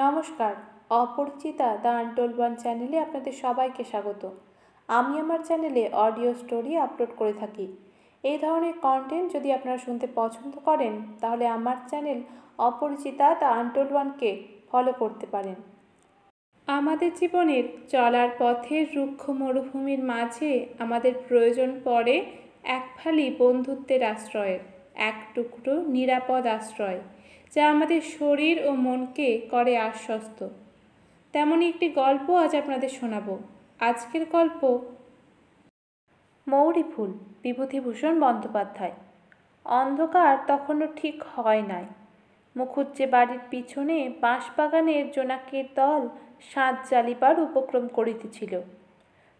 নমস্কার অপরিচিতা the untold one চ্যানেলে আপনাদের সবাইকে স্বাগত আমি আমার চ্যানেলে অডিও স্টোরি আপলোড করে থাকি এই ধরনের কন্টেন্ট যদি আপনারা শুনতে পছন্দ করেন তাহলে আমার চ্যানেল অপরিচিতা দ্য আনটোল্ড ওয়ানকে ফলো করতে পারেন আমাদের জীবনের চলার পথের রুক্ষ মরুভূমির মাঝে আমাদের প্রয়োজন পড়ে এক ফালি বন্ধুত্বের আশ্রয়ের এক টুকরো নিরাপদ আশ্রয় যা আমাদের শরীর ও মনকে করে আশ্বস্ত তেমনই একটি গল্প আজ আপনাদের শোনাব আজকের গল্প মৌরি ফুল বিভূতিভূষণ বন্দ্যোপাধ্যায় অন্ধকার তখনও ঠিক হয় নাই মুখুজ্জে বাড়ির পিছনে বাঁশবাগানের জোনাকের দল সাঁত জালিবার উপক্রম করিতেছিল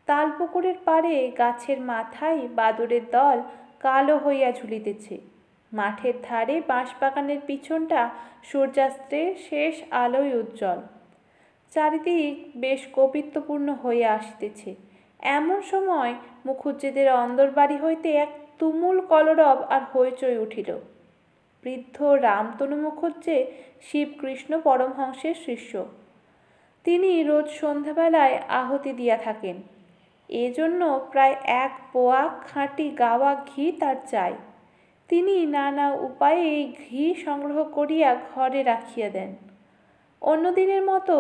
তালপুকুরের পাড়ে গাছের মাথায় বাদুরের দল কালো হইয়া ঝুলিতেছে মাঠের ধারে বাঁশবাগানের পিছনটা সূর্যাস্তের শেষ আলোয় উজ্জ্বল চারিদিক বেশ কবিত্বপূর্ণ হয়ে আসতেছে এমন সময় মুখুজ্জেদের অন্দরবাড়ি হইতে এক তুমুল কলরব আর হইচই উঠিল বৃদ্ধ রামতনু মুখুজ্জে শিবকৃষ্ণ পরমহংসের শিষ্য তিনি রোজ সন্ধ্যাবেলায় আহতি দিয়া থাকেন এজন্য প্রায় এক পোয়া খাঁটি গাওয়া ঘি তার চায় তিনি নানা উপায়ে এই ঘি সংগ্রহ করিয়া ঘরে রাখিয়া দেন অন্যদিনের মতো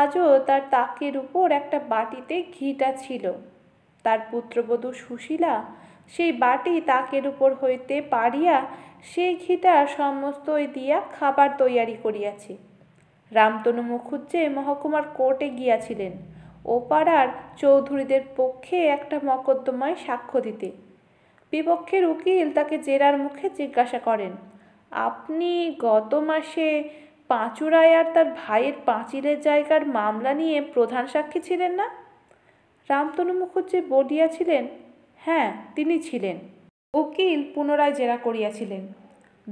আজও তার তাকের উপর একটা বাটিতে ঘিটা ছিল তার পুত্রবধূ সুশীলা সেই বাটি তাকের উপর হইতে পারিয়া সেই ঘিটা সমস্তই দিয়া খাবার তৈয়ারি করিয়াছে রামতনু মুখুজ্জে মহকুমার কোর্টে গিয়াছিলেন ও পাড়ার চৌধুরীদের পক্ষে একটা মকদ্দমায় সাক্ষ্য দিতে বিপক্ষের উকিল তাকে জেরার মুখে জিজ্ঞাসা করেন আপনি গত মাসে পাঁচুরায় আর তার ভাইয়ের পাঁচিলের জায়গার মামলা নিয়ে প্রধান সাক্ষী ছিলেন না রামতনু মুখুজ্জি বলিয়া ছিলেন হ্যাঁ তিনি ছিলেন উকিল পুনরায় জেরা করিয়াছিলেন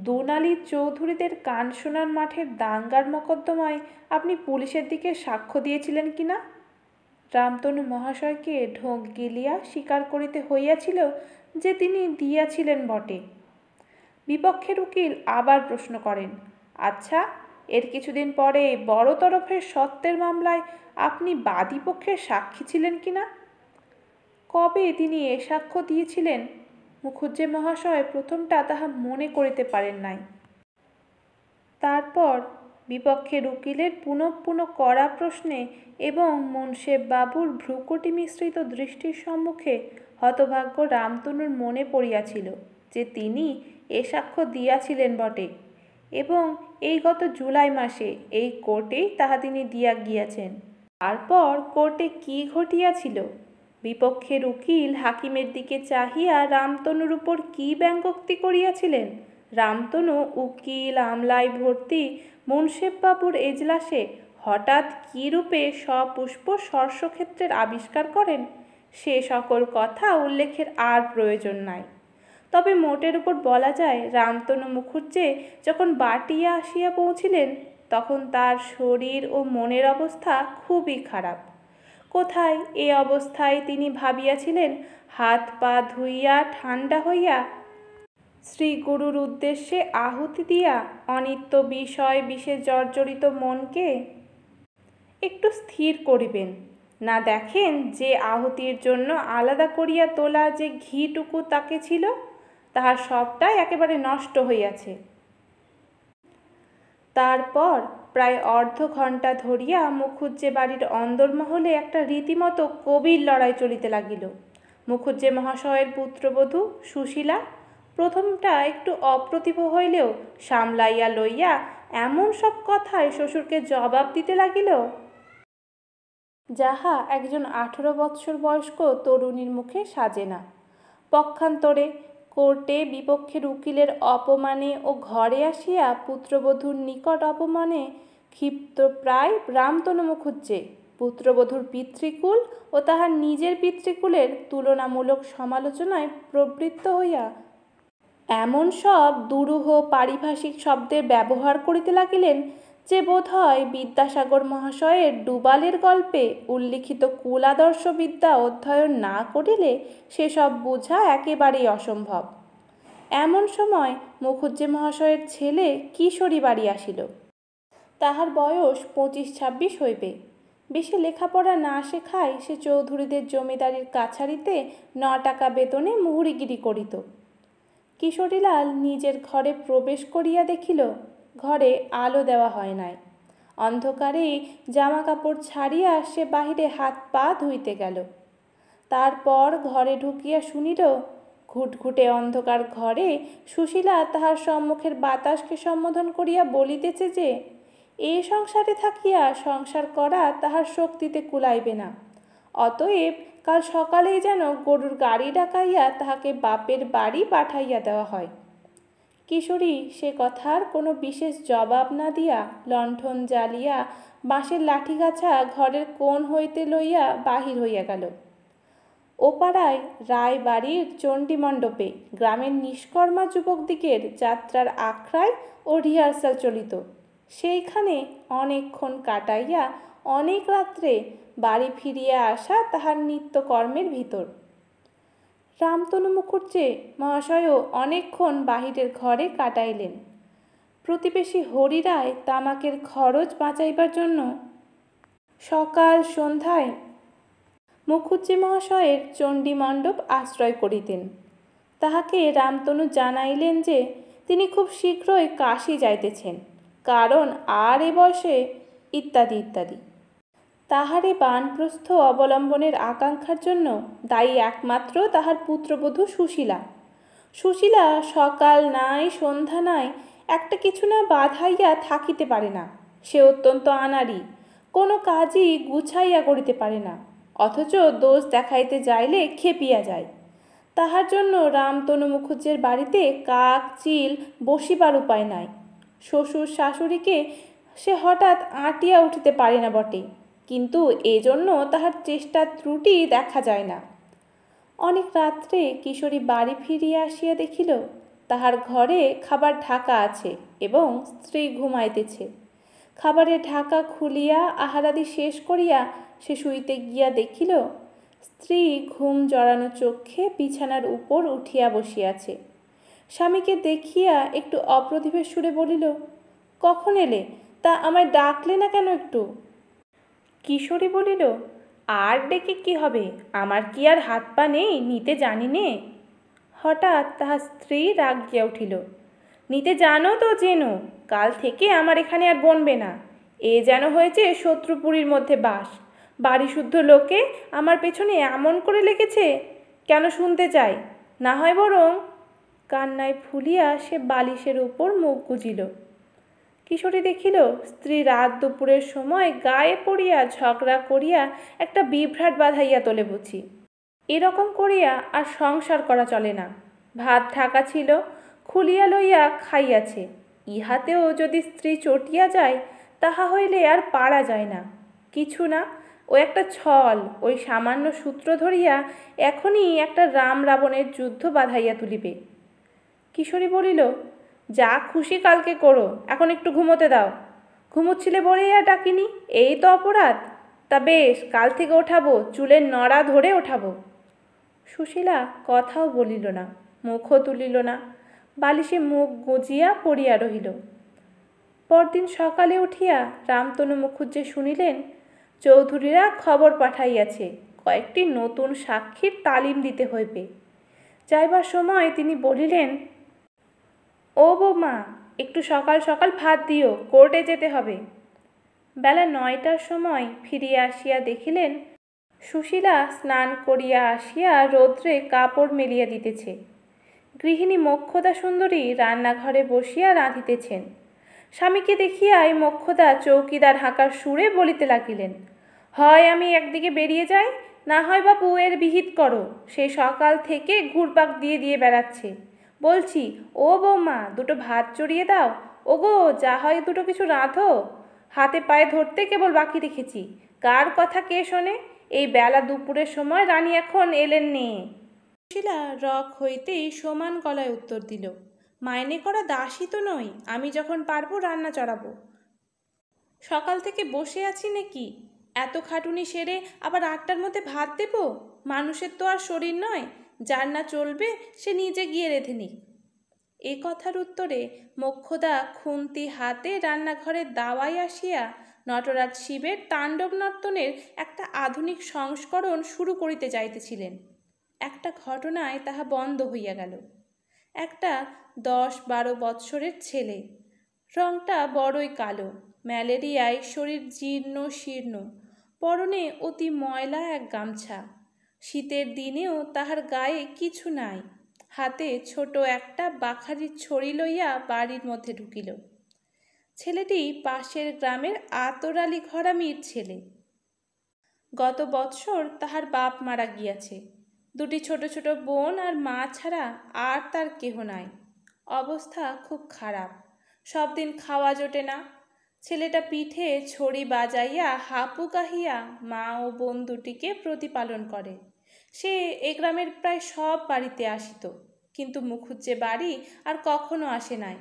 দোনালী চৌধুরীদের কান শোনার মাঠের দাঙ্গার মকদ্দমায় আপনি পুলিশের দিকে সাক্ষ্য দিয়েছিলেন কি না রামতনু মহাশয়কে ঢোক গিলিয়া স্বীকার করিতে হইয়াছিল যে তিনি দিয়াছিলেন বটে বিপক্ষের উকিল আবার প্রশ্ন করেন আচ্ছা এর কিছুদিন পরে বড় তরফের সত্যের মামলায় আপনি বাদী পক্ষের সাক্ষী ছিলেন কি না কবে তিনি এ সাক্ষ্য দিয়েছিলেন মুখুজ্জে মহাশয় প্রথমটা তাহা মনে করিতে পারেন নাই তারপর বিপক্ষের উকিলের পুনঃ পুনঃ করা প্রশ্নে এবং মনসেব বাবুর ভ্রুকুটি মিশ্রিত দৃষ্টির সম্মুখে হতভাগ্য রামতনুর মনে পড়িয়াছিল যে তিনি এ সাক্ষ্য দিয়াছিলেন বটে এবং এই গত জুলাই মাসে এই কোর্টেই তাহা তিনি দিয়া গিয়াছেন তারপর কোর্টে কি ঘটিয়াছিল বিপক্ষের উকিল হাকিমের দিকে চাহিয়া রামতনুর উপর কি ব্যঙ্গোক্তি করিয়াছিলেন রামতনু উকিল আমলায় ভর্তি মুন্সেববাবুর এজলাসে হঠাৎ কী রূপে সপুষ্প সর্ষক্ষেত্রের আবিষ্কার করেন সে সকল কথা উল্লেখের আর প্রয়োজন নাই তবে মোটের উপর বলা যায় রামতনু মুখুজ্জে যখন বাটিয়া আসিয়া পৌঁছিলেন তখন তার শরীর ও মনের অবস্থা খুবই খারাপ কোথায় এ অবস্থায় তিনি ভাবিয়াছিলেন হাত পা ধুইয়া ঠান্ডা হইয়া শ্রী গুরুর উদ্দেশ্যে আহুতি দিয়া অনিত্য বিষয় বিশেষ জর্জরিত মনকে একটু স্থির করিবেন না দেখেন যে আহুতির জন্য আলাদা করিয়া তোলা যে ঘিটুকু তাকে ছিল তাহার সবটাই একেবারে নষ্ট হইয়াছে তারপর প্রায় অর্ধ ঘন্টা ধরিয়া মুখুজ্জে বাড়ির অন্দরমহলে একটা রীতিমতো কবির লড়াই চলিতে লাগিল মুখুজ্জে মহাশয়ের পুত্রবধূ সুশীলা প্রথমটা একটু অপ্রতিভ হইলেও সামলাইয়া লইয়া এমন সব কথায় শ্বশুরকে জবাব দিতে লাগিল যাহা একজন আঠেরো বৎসর বয়স্ক তরুণীর মুখে সাজে না পক্ষান্তরে কোর্টে বিপক্ষের উকিলের অপমানে ও ঘরে আসিয়া পুত্রবধূর নিকট অপমানে ক্ষিপ্ত প্রায় রামতনু মুখুজ্জে পুত্রবধূর পিতৃকুল ও তাহার নিজের পিতৃকুলের তুলনামূলক সমালোচনায় প্রবৃত্ত হইয়া এমন সব দুরূহ পারিভাষিক শব্দের ব্যবহার করিতে লাগিলেন যে বোধহয় বিদ্যাসাগর মহাশয়ের ডুবালের গল্পে উল্লিখিত কুলাদর্শবিদ্যা অধ্যয়ন না করিলে সেসব বোঝা একেবারেই অসম্ভব এমন সময় মুখুজ্জে মহাশয়ের ছেলে কিশোরী বাড়ি আসিল তাহার বয়স পঁচিশ ছাব্বিশ হইবে বেশি লেখাপড়া না শেখায় সে চৌধুরীদের জমিদারির কাছারিতে ন টাকা বেতনে মুহুরিগিরি করিত কিশোরীলাল নিজের ঘরে প্রবেশ করিয়া দেখিল ঘরে আলো দেওয়া হয় নাই অন্ধকারেই জামা কাপড় ছাড়িয়া সে বাহিরে হাত পা ধুইতে গেল তারপর ঘরে ঢুকিয়া শুনিল ঘুটঘুটে অন্ধকার ঘরে সুশীলা তাহার সম্মুখের বাতাসকে সম্বোধন করিয়া বলিতেছে যে এ সংসারে থাকিয়া সংসার করা তাহার শক্তিতে কুলাইবে না অতএব কাল সকালেই যেন গরুর গাড়ি ডাকাইয়া তাহাকে বাপের বাড়ি পাঠাইয়া দেওয়া হয় কিশোরী সে কথার কোনো বিশেষ জবাব না দিয়া লণ্ঠন জ্বালিয়া বাঁশের লাঠিগাছা ঘরের কোণ হইতে লইয়া বাহির হইয়া গেল ওপাড়ায় রায় বাড়ির চণ্ডী মণ্ডপে গ্রামের নিষ্কর্মা যুবকদিকের যাত্রার আখড়ায় ও রিহার্সাল চলিত সেইখানে অনেকক্ষণ কাটাইয়া অনেক রাত্রে বাড়ি ফিরিয়া আসা তাহার নিত্যকর্মের ভিতর রামতনু মুখুর্জে মহাশয়ও অনেকক্ষণ বাহিরের ঘরে কাটাইলেন প্রতিবেশী হরিরায় তামাকের খরচ বাঁচাইবার জন্য সকাল সন্ধ্যায় মুখুজ্জি মহাশয়ের চণ্ডীমণ্ডপ আশ্রয় করিতেন তাহাকে রামতনু জানাইলেন যে তিনি খুব শীঘ্রই কাশি যাইতেছেন কারণ আর এ বয়সে ইত্যাদি ইত্যাদি তাহারে বানপ্রস্থ অবলম্বনের আকাঙ্ক্ষার জন্য দায়ী একমাত্র তাহার পুত্রবধূ সুশীলা সুশীলা সকাল নাই সন্ধ্যা নাই একটা কিছু না বাধাইয়া থাকিতে পারে না সে অত্যন্ত আনারি কোনো কাজই গুছাইয়া করিতে পারে না অথচ দোষ দেখাইতে যাইলে খেপিয়া যায় তাহার জন্য রামতনু মুখুজ্জের বাড়িতে কাক চিল বসিবার উপায় নাই শ্বশুর শাশুড়িকে সে হঠাৎ আটিয়া উঠিতে পারে না বটে কিন্তু এজন্য তাহার চেষ্টার ত্রুটি দেখা যায় না অনেক রাত্রে কিশোরী বাড়ি ফিরিয়া আসিয়া দেখিল তাহার ঘরে খাবার ঢাকা আছে এবং স্ত্রী ঘুমাইতেছে খাবারে ঢাকা খুলিয়া আহারাদি শেষ করিয়া সে শুইতে গিয়া দেখিল স্ত্রী ঘুম জড়ানো চক্ষে বিছানার উপর উঠিয়া বসিয়াছে স্বামীকে দেখিয়া একটু অপ্রতিভের সুরে বলিল কখন এলে তা আমায় ডাকলে না কেন একটু কিশোরী বলিল আর ডেকে কি হবে আমার কি আর হাত পা নেই নিতে জানি নে হঠাৎ তাহার স্ত্রী রাগ গিয়া উঠিল নিতে জানো তো জেনো কাল থেকে আমার এখানে আর বনবে না এ যেন হয়েছে শত্রুপুরীর মধ্যে বাস বাড়ি শুদ্ধ লোকে আমার পেছনে এমন করে লেগেছে কেন শুনতে চাই না হয় বরং কান্নায় ফুলিয়া সে বালিশের উপর মুখ গুজিল কিশোরী দেখিল স্ত্রী রাত দুপুরের সময় গায়ে পড়িয়া ঝগড়া করিয়া একটা বিভ্রাট বাঁধাইয়া তোলে বুঝি এরকম করিয়া আর সংসার করা চলে না ভাত ঢাকা ছিল খুলিয়া লইয়া খাইয়াছে ইহাতেও যদি স্ত্রী চটিয়া যায় তাহা হইলে আর পারা যায় না কিছু না ও একটা ছল ওই সামান্য সূত্র ধরিয়া এখনই একটা রাম রাবণের যুদ্ধ বাঁধাইয়া তুলিবে কিশোরী বলিল যা খুশি কালকে করো এখন একটু ঘুমোতে দাও ঘুমোচ্ছিলে বলেই আর ডাকিনি এই তো অপরাধ তা বেশ কাল থেকে ওঠাবো চুলের নড়া ধরে ওঠাবো সুশীলা কথাও বলিল না মুখও তুলিল না বালিশে মুখ গুঁজিয়া পড়িয়া রহিল পরদিন সকালে উঠিয়া রামতনু মুখুজ্জে শুনিলেন চৌধুরীরা খবর পাঠাইয়াছে কয়েকটি নতুন সাক্ষীর তালিম দিতে হইবে যাইবার সময় তিনি বলিলেন ও বৌমা একটু সকাল সকাল ভাত দিও কোর্টে যেতে হবে বেলা নয়টার সময় ফিরিয়া আসিয়া দেখিলেন সুশীলা স্নান করিয়া আসিয়া রৌদ্রে কাপড় মেলিয়া দিতেছে গৃহিণী মক্ষদা সুন্দরী রান্নাঘরে বসিয়া রাঁধিতেছেন স্বামীকে দেখিয়াই মক্ষদা চৌকিদার হাঁকার সুরে বলিতে লাগিলেন হয় আমি একদিকে বেরিয়ে যাই না হয় বাপু এর বিহিত করো সে সকাল থেকে ঘুরপাক দিয়ে দিয়ে বেড়াচ্ছে বলছি ও বৌমা দুটো ভাত চড়িয়ে দাও ওগো যা হয় দুটো কিছু রাঁধো হাতে পায়ে ধরতে কেবল বাকি রেখেছি কার কথা কে শোনে এই বেলা দুপুরের সময় রানী এখন এলেন নে শিলা রক হইতেই সমান গলায় উত্তর দিল মাইনে করা দাসই তো নই আমি যখন পারবো রান্না চড়াবো সকাল থেকে বসে আছি নাকি এত খাটুনি সেরে আবার আটটার মধ্যে ভাত দেব মানুষের তো আর শরীর নয় যার না চলবে সে নিজে গিয়ে রেঁধে নিক এ কথার উত্তরে মক্ষদা খুন্তি হাতে রান্নাঘরের দাওয়াই আসিয়া নটরাজ শিবের তাণ্ডব নর্তনের একটা আধুনিক সংস্করণ শুরু করিতে যাইতেছিলেন একটা ঘটনায় তাহা বন্ধ হইয়া গেল একটা দশ বারো বৎসরের ছেলে রংটা বড়ই কালো ম্যালেরিয়ায় শরীর জীর্ণ শীর্ণ পরনে অতি ময়লা এক গামছা শীতের দিনেও তাহার গায়ে কিছু নাই হাতে ছোট একটা বাখারির ছড়ি লইয়া বাড়ির মধ্যে ঢুকিল ছেলেটি পাশের গ্রামের আতরালি ঘরামির ছেলে গত বৎসর তাহার বাপ মারা গিয়াছে দুটি ছোট ছোট বোন আর মা ছাড়া আর তার কেহ নাই অবস্থা খুব খারাপ সব দিন খাওয়া জোটে না ছেলেটা পিঠে ছড়ি বাজাইয়া হাঁপু কাহিয়া মা ও বোন দুটিকে প্রতিপালন করে সে এ গ্রামের প্রায় সব বাড়িতে আসিত কিন্তু মুখুজ্জে বাড়ি আর কখনো আসে নাই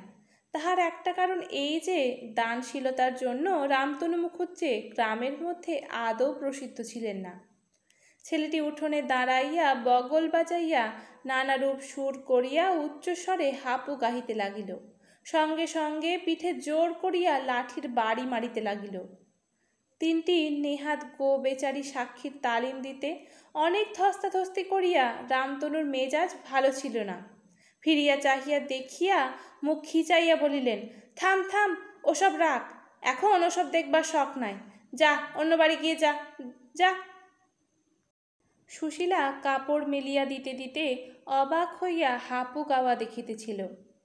তাহার একটা কারণ এই যে দানশীলতার জন্য রামতনু মুখুজ্জে গ্রামের মধ্যে আদৌ প্রসিদ্ধ ছিলেন না ছেলেটি উঠোনে দাঁড়াইয়া বগল বাজাইয়া নানারূপ সুর করিয়া উচ্চস্বরে হাঁপু গাহিতে লাগিল সঙ্গে সঙ্গে পিঠে জোর করিয়া লাঠির বাড়ি মারিতে লাগিল তিনটি নেহাত গো বেচারি সাক্ষীর তালিম দিতে অনেক ধস্তাধস্তি করিয়া রামতনুর মেজাজ ভালো ছিল না ফিরিয়া চাহিয়া দেখিয়া মুখ খিচাইয়া বলিলেন থাম থাম ওসব রাখ এখন ওসব দেখবার শখ নাই যা অন্য বাড়ি গিয়ে যা যা সুশীলা কাপড় মেলিয়া দিতে দিতে অবাক হইয়া হাঁপু গাওয়া দেখিতেছিল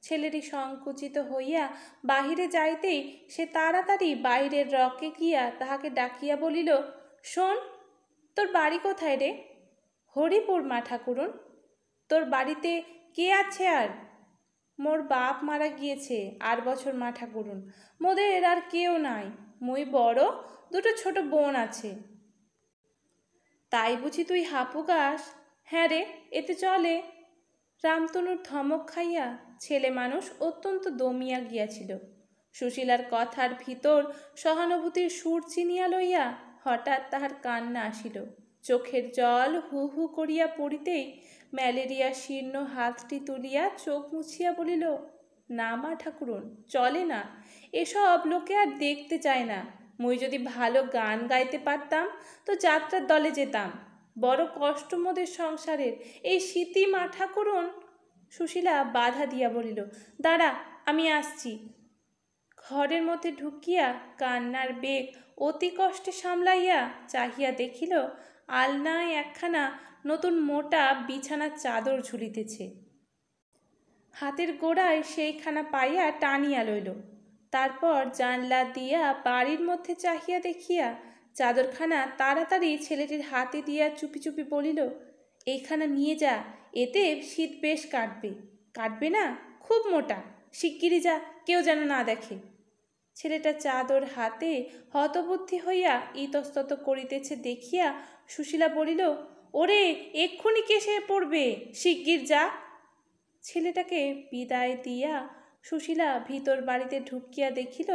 ছেলেটি সংকুচিত হইয়া বাহিরে যাইতেই সে তাড়াতাড়ি বাইরের রকে গিয়া তাহাকে ডাকিয়া বলিল শোন তোর বাড়ি কোথায় রে হরিপুর মা ঠাকুরুন তোর বাড়িতে কে আছে আর মোর বাপ মারা গিয়েছে আর বছর মা ঠাকুরুন মোদের এর আর কেউ নাই মুই বড় দুটো ছোট বোন আছে তাই বুঝি তুই হাঁপু গাস হ্যাঁ রে এতে চলে রামতনুর ধমক খাইয়া ছেলে মানুষ অত্যন্ত দমিয়া গিয়াছিল সুশীলার কথার ভিতর সহানুভূতির সুর চিনিয়া লইয়া হঠাৎ তাহার কান্না আসিল চোখের জল হু হু করিয়া পড়িতেই ম্যালেরিয়া শীর্ণ হাতটি তুলিয়া চোখ মুছিয়া বলিল না মা ঠাকুরন চলে না এসব লোকে আর দেখতে চায় না মুই যদি ভালো গান গাইতে পারতাম তো যাত্রার দলে যেতাম বড় কষ্ট মোদের সংসারের এই শীতই মা ঠাকুরন সুশীলা বাধা দিয়া বলিল দাঁড়া আমি আসছি ঘরের মধ্যে ঢুকিয়া কান্নার বেগ অতি কষ্টে সামলাইয়া চাহিয়া দেখিল আলনায় একখানা নতুন মোটা বিছানার চাদর ঝুলিতেছে হাতের গোড়ায় সেইখানা পাইয়া টানিয়া লইল তারপর জানলা দিয়া বাড়ির মধ্যে চাহিয়া দেখিয়া চাদরখানা তাড়াতাড়ি ছেলেটির হাতে দিয়া চুপি চুপি বলিল এইখানা নিয়ে যা এতে শীত বেশ কাটবে কাটবে না খুব মোটা শিগগিরি যা কেউ যেন না দেখে ছেলেটা চাদর হাতে হতবুদ্ধি হইয়া ইতস্তত করিতেছে দেখিয়া সুশীলা বলিল ওরে এক্ষুনি কেসে পড়বে শিগগির যা ছেলেটাকে বিদায় দিয়া সুশীলা ভিতর বাড়িতে ঢুকিয়া দেখিল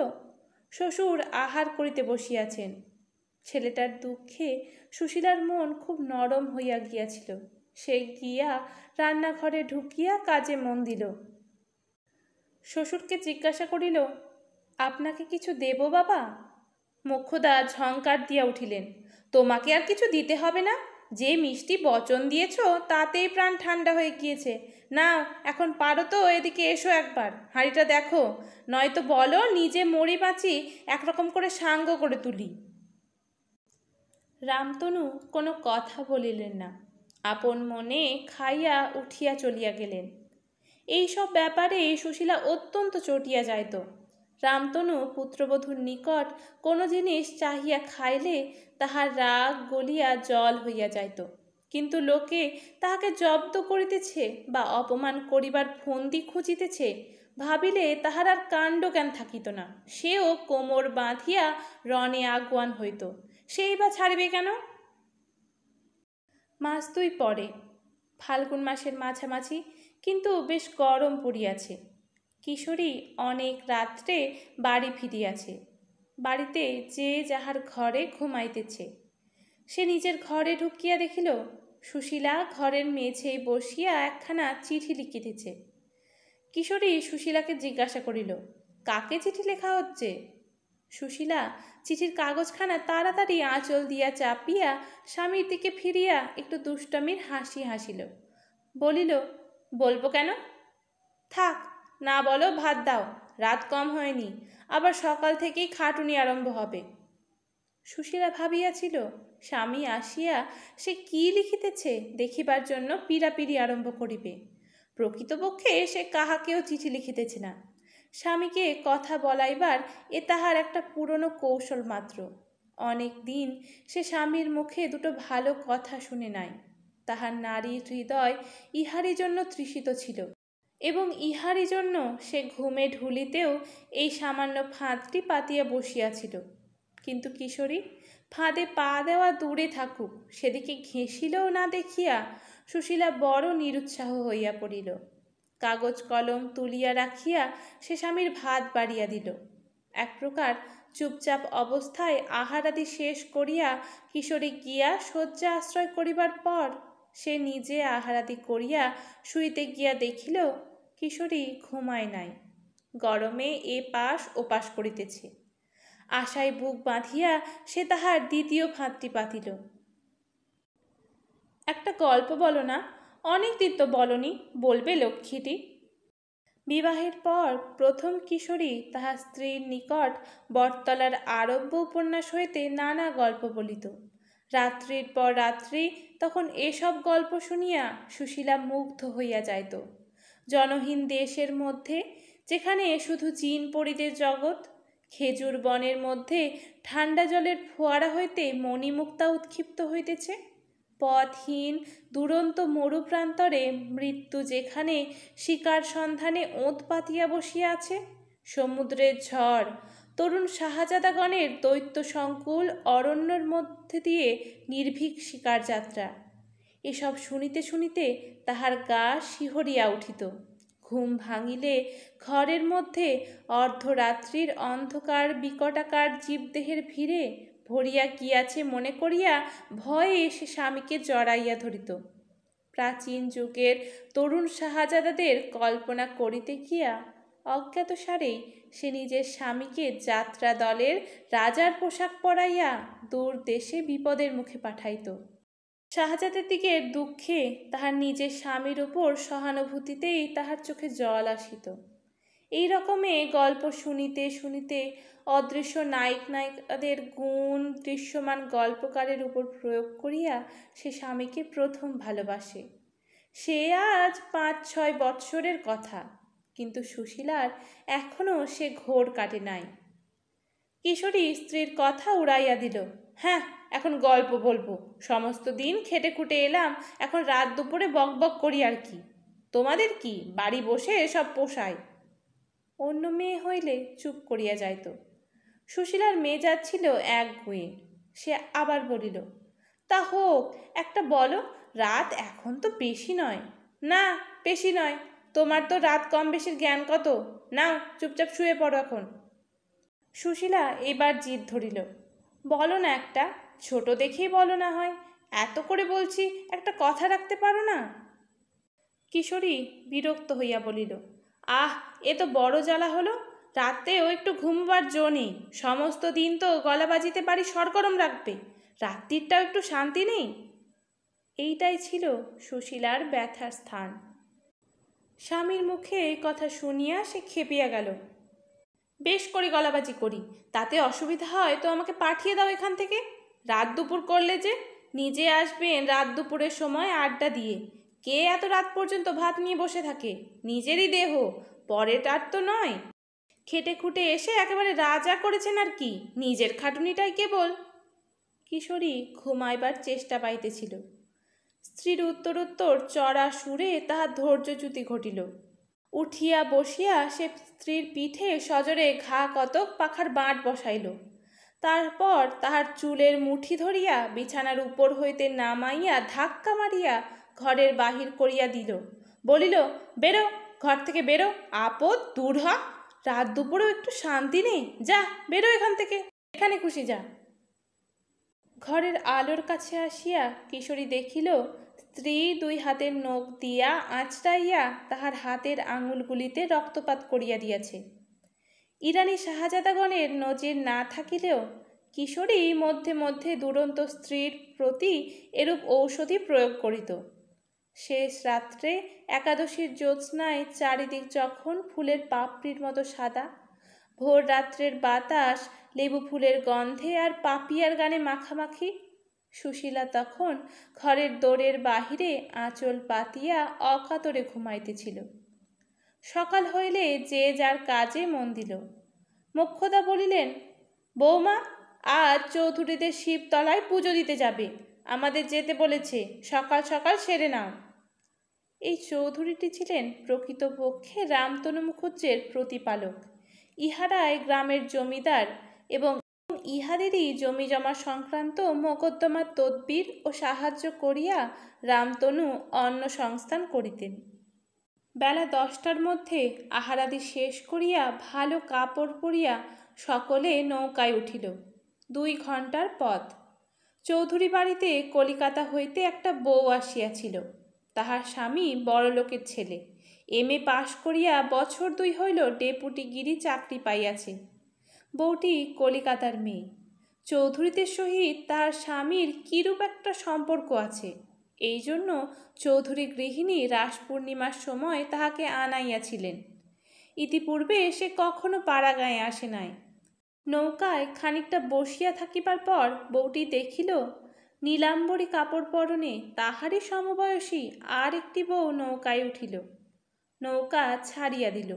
শ্বশুর আহার করিতে বসিয়াছেন ছেলেটার দুঃখে সুশীলার মন খুব নরম হইয়া গিয়াছিল সেই গিয়া রান্নাঘরে ঢুকিয়া কাজে মন দিল শ্বশুরকে জিজ্ঞাসা করিল আপনাকে কিছু দেব বাবা মুখ্যদা ঝঙ্কার দিয়া উঠিলেন তোমাকে আর কিছু দিতে হবে না যে মিষ্টি বচন দিয়েছ তাতেই প্রাণ ঠান্ডা হয়ে গিয়েছে না এখন পারো তো এদিকে এসো একবার হাঁড়িটা দেখো নয়তো বলো নিজে মরি বাঁচি একরকম করে সাঙ্গ করে তুলি রামতনু কোনো কথা বলিলেন না আপন মনে খাইয়া উঠিয়া চলিয়া গেলেন এইসব ব্যাপারে সুশীলা অত্যন্ত চটিয়া যাইত রামতনু পুত্রবধূর নিকট কোনো জিনিস চাহিয়া খাইলে তাহার রাগ গলিয়া জল হইয়া যাইত কিন্তু লোকে তাহাকে জব্দ করিতেছে বা অপমান করিবার ফন্দি খুঁজিতেছে ভাবিলে তাহার আর কাণ্ড জ্ঞান থাকিত না সেও কোমর বাঁধিয়া রণে আগুয়ান হইত সেই বা ছাড়িবে কেন মাস দুই পরে ফাল্গুন মাসের মাঝামাঝি কিন্তু বেশ গরম পড়িয়াছে কিশোরী অনেক রাত্রে বাড়ি ফিরিয়াছে বাড়িতে যে যাহার ঘরে ঘুমাইতেছে সে নিজের ঘরে ঢুকিয়া দেখিল সুশীলা ঘরের মেঝে বসিয়া একখানা চিঠি লিখিতেছে কিশোরী সুশীলাকে জিজ্ঞাসা করিল কাকে চিঠি লেখা হচ্ছে সুশীলা চিঠির কাগজখানা তাড়াতাড়ি আঁচল দিয়া চাপিয়া স্বামীর দিকে ফিরিয়া একটু দুষ্টমির হাসি হাসিল বলিল বলবো কেন থাক না বলো ভাত দাও রাত কম হয়নি আবার সকাল থেকেই খাটুনি আরম্ভ হবে সুশীলা ভাবিয়াছিল স্বামী আসিয়া সে কি লিখিতেছে দেখিবার জন্য পিড়াপিড়ি আরম্ভ করিবে প্রকৃতপক্ষে সে কাহাকেও চিঠি লিখিতেছে না স্বামীকে কথা বলাইবার এ তাহার একটা পুরনো কৌশল মাত্র অনেক দিন সে স্বামীর মুখে দুটো ভালো কথা শুনে নাই তাহার নারী হৃদয় ইহারই জন্য তৃষিত ছিল এবং ইহারই জন্য সে ঘুমে ঢুলিতেও এই সামান্য ফাঁদটি পাতিয়া বসিয়াছিল কিন্তু কিশোরী ফাঁদে পা দেওয়া দূরে থাকুক সেদিকে ঘেঁষিলেও না দেখিয়া সুশীলা বড় নিরুৎসাহ হইয়া পড়িল কাগজ কলম তুলিয়া রাখিয়া সে স্বামীর ভাত বাড়িয়া দিল এক প্রকার চুপচাপ অবস্থায় আহারাদি শেষ করিয়া কিশোরী গিয়া শয্যা আশ্রয় করিবার পর সে নিজে আহারাদি করিয়া শুইতে গিয়া দেখিল কিশোরী ঘুমায় নাই গরমে এ পাশ ওপাশ করিতেছে আশায় বুক বাঁধিয়া সে তাহার দ্বিতীয় ফাঁদটি পাতিল একটা গল্প বলো না অনেক দিন তো বলনি বলবে লক্ষ্মীটি বিবাহের পর প্রথম কিশোরী তাহার স্ত্রীর নিকট বটতলার আরব্য উপন্যাস হইতে নানা গল্প বলিত রাত্রির পর রাত্রি তখন এসব গল্প শুনিয়া সুশীলা মুগ্ধ হইয়া যাইত জনহীন দেশের মধ্যে যেখানে শুধু চীন পরিদের জগৎ খেজুর বনের মধ্যে ঠান্ডা জলের ফোয়ারা হইতে মণিমুক্তা উৎক্ষিপ্ত হইতেছে পথহীন দুরন্ত মরুপ্রান্তরে মৃত্যু যেখানে শিকার সন্ধানে ওঁত পাতিয়া বসিয়া আছে সমুদ্রের ঝড় তরুণ শাহজাদাগণের দৈত্য সংকুল অরণ্যর মধ্যে দিয়ে নির্ভীক শিকার যাত্রা এসব শুনিতে শুনিতে তাহার গা শিহরিয়া উঠিত ঘুম ভাঙিলে ঘরের মধ্যে অর্ধরাত্রির অন্ধকার বিকটাকার জীবদেহের ভিড়ে ভরিয়া কি আছে মনে করিয়া ভয়ে এসে স্বামীকে জড়াইয়া ধরিত প্রাচীন যুগের তরুণ শাহজাদাদের কল্পনা করিতে গিয়া অজ্ঞাত সারেই সে নিজের স্বামীকে যাত্রা দলের রাজার পোশাক পরাইয়া দূর দেশে বিপদের মুখে পাঠাইত শাহজাদের দিকে দুঃখে তাহার নিজের স্বামীর ওপর সহানুভূতিতেই তাহার চোখে জল আসিত এই রকমে গল্প শুনিতে শুনিতে অদৃশ্য নায়ক নায়িকাদের গুণ দৃশ্যমান গল্পকারের উপর প্রয়োগ করিয়া সে স্বামীকে প্রথম ভালোবাসে সে আজ পাঁচ ছয় বৎসরের কথা কিন্তু সুশীলার এখনও সে ঘোর কাটে নাই কিশোরী স্ত্রীর কথা উড়াইয়া দিল হ্যাঁ এখন গল্প বলবো সমস্ত দিন খেটে খুটে এলাম এখন রাত দুপুরে বক বক করি আর কি তোমাদের কি বাড়ি বসে সব পোষায় অন্য মেয়ে হইলে চুপ করিয়া যাইত সুশীলার মেয়ে যাচ্ছিল এক গুঁয়ে সে আবার বলিল তা হোক একটা বলো রাত এখন তো বেশি নয় না বেশি নয় তোমার তো রাত কম বেশির জ্ঞান কত নাও চুপচাপ শুয়ে পড়ো এখন সুশীলা এবার জিদ ধরিল বলো না একটা ছোট দেখেই বলো না হয় এত করে বলছি একটা কথা রাখতে পারো না কিশোরী বিরক্ত হইয়া বলিল আহ এ তো বড় জ্বালা হলো রাতেও একটু ঘুমবার জো নেই সমস্ত দিন তো গলা বাজিতে পারি সরগরম রাখবে রাত্রিরটাও একটু শান্তি নেই এইটাই ছিল সুশীলার ব্যথার স্থান স্বামীর মুখে কথা শুনিয়া সে খেপিয়া গেল বেশ করে গলাবাজি করি তাতে অসুবিধা হয় তো আমাকে পাঠিয়ে দাও এখান থেকে রাত দুপুর করলে যে নিজে আসবেন রাত দুপুরের সময় আড্ডা দিয়ে কে এত রাত পর্যন্ত ভাত নিয়ে বসে থাকে নিজেরই দেহ পরেটার তো নয় খেটে খুঁটে এসে একেবারে রাজা করেছেন আর কি নিজের খাটুনিটাই কেবল কিশোরী ঘুমাইবার চেষ্টা পাইতেছিল স্ত্রীর উত্তর উত্তর চড়া সুরে তাহার ধৈর্যচ্যুতি ঘটিল উঠিয়া বসিয়া সে স্ত্রীর পিঠে সজরে ঘা কতক পাখার বাঁট বসাইল তারপর তাহার চুলের মুঠি ধরিয়া বিছানার উপর হইতে নামাইয়া ধাক্কা মারিয়া ঘরের বাহির করিয়া দিল বলিল বেরো ঘর থেকে বেরো আপদ দূর হ রাত দুপুরেও একটু শান্তি নেই যা বেরো এখান থেকে এখানে খুশি যা ঘরের আলোর কাছে আসিয়া কিশোরী দেখিল স্ত্রী দুই হাতের নখ দিয়া আঁচড়াইয়া তাহার হাতের আঙুলগুলিতে রক্তপাত করিয়া দিয়াছে ইরানি শাহজাদাগণের নজির না থাকিলেও কিশোরী মধ্যে মধ্যে দুরন্ত স্ত্রীর প্রতি এরূপ ঔষধি প্রয়োগ করিত শেষ রাত্রে একাদশীর জ্যোৎস্নায় চারিদিক যখন ফুলের পাপড়ির মতো সাদা ভোর রাত্রের বাতাস লেবু ফুলের গন্ধে আর পাপিয়ার গানে মাখামাখি সুশীলা তখন ঘরের দোরের বাহিরে আঁচল পাতিয়া অকাতরে ঘুমাইতেছিল সকাল হইলে যে যার কাজে মন দিল মক্ষদা বলিলেন বৌমা আজ চৌধুরীদের শিবতলায় পুজো দিতে যাবে আমাদের যেতে বলেছে সকাল সকাল সেরে নাও এই চৌধুরীটি ছিলেন প্রকৃতপক্ষে রামতনু মুখুজ্জের প্রতিপালক ইহারায় গ্রামের জমিদার এবং ইহাদেরই জমি জমা সংক্রান্ত মকদ্দমার তদ্বির ও সাহায্য করিয়া রামতনু অন্ন সংস্থান করিতেন বেলা দশটার মধ্যে আহারাদি শেষ করিয়া ভালো কাপড় পরিয়া সকলে নৌকায় উঠিল দুই ঘন্টার পথ চৌধুরী বাড়িতে কলিকাতা হইতে একটা বউ আসিয়াছিল তাহার স্বামী বড়লোকের ছেলে এম এ পাশ করিয়া বছর দুই হইল ডেপুটি গিরি চাকরি পাইয়াছে বউটি কলিকাতার মেয়ে চৌধুরীদের সহিত তার স্বামীর কিরূপ একটা সম্পর্ক আছে এই জন্য চৌধুরী গৃহিণী রাস পূর্ণিমার সময় তাহাকে আনাইয়াছিলেন ইতিপূর্বে সে কখনো পাড়াগাঁয়ে আসে নাই নৌকায় খানিকটা বসিয়া থাকিবার পর বউটি দেখিল নীলাম্বরী কাপড় পরনে তাহারই সমবয়সী আর একটি বউ নৌকায় উঠিল নৌকা ছাড়িয়া দিল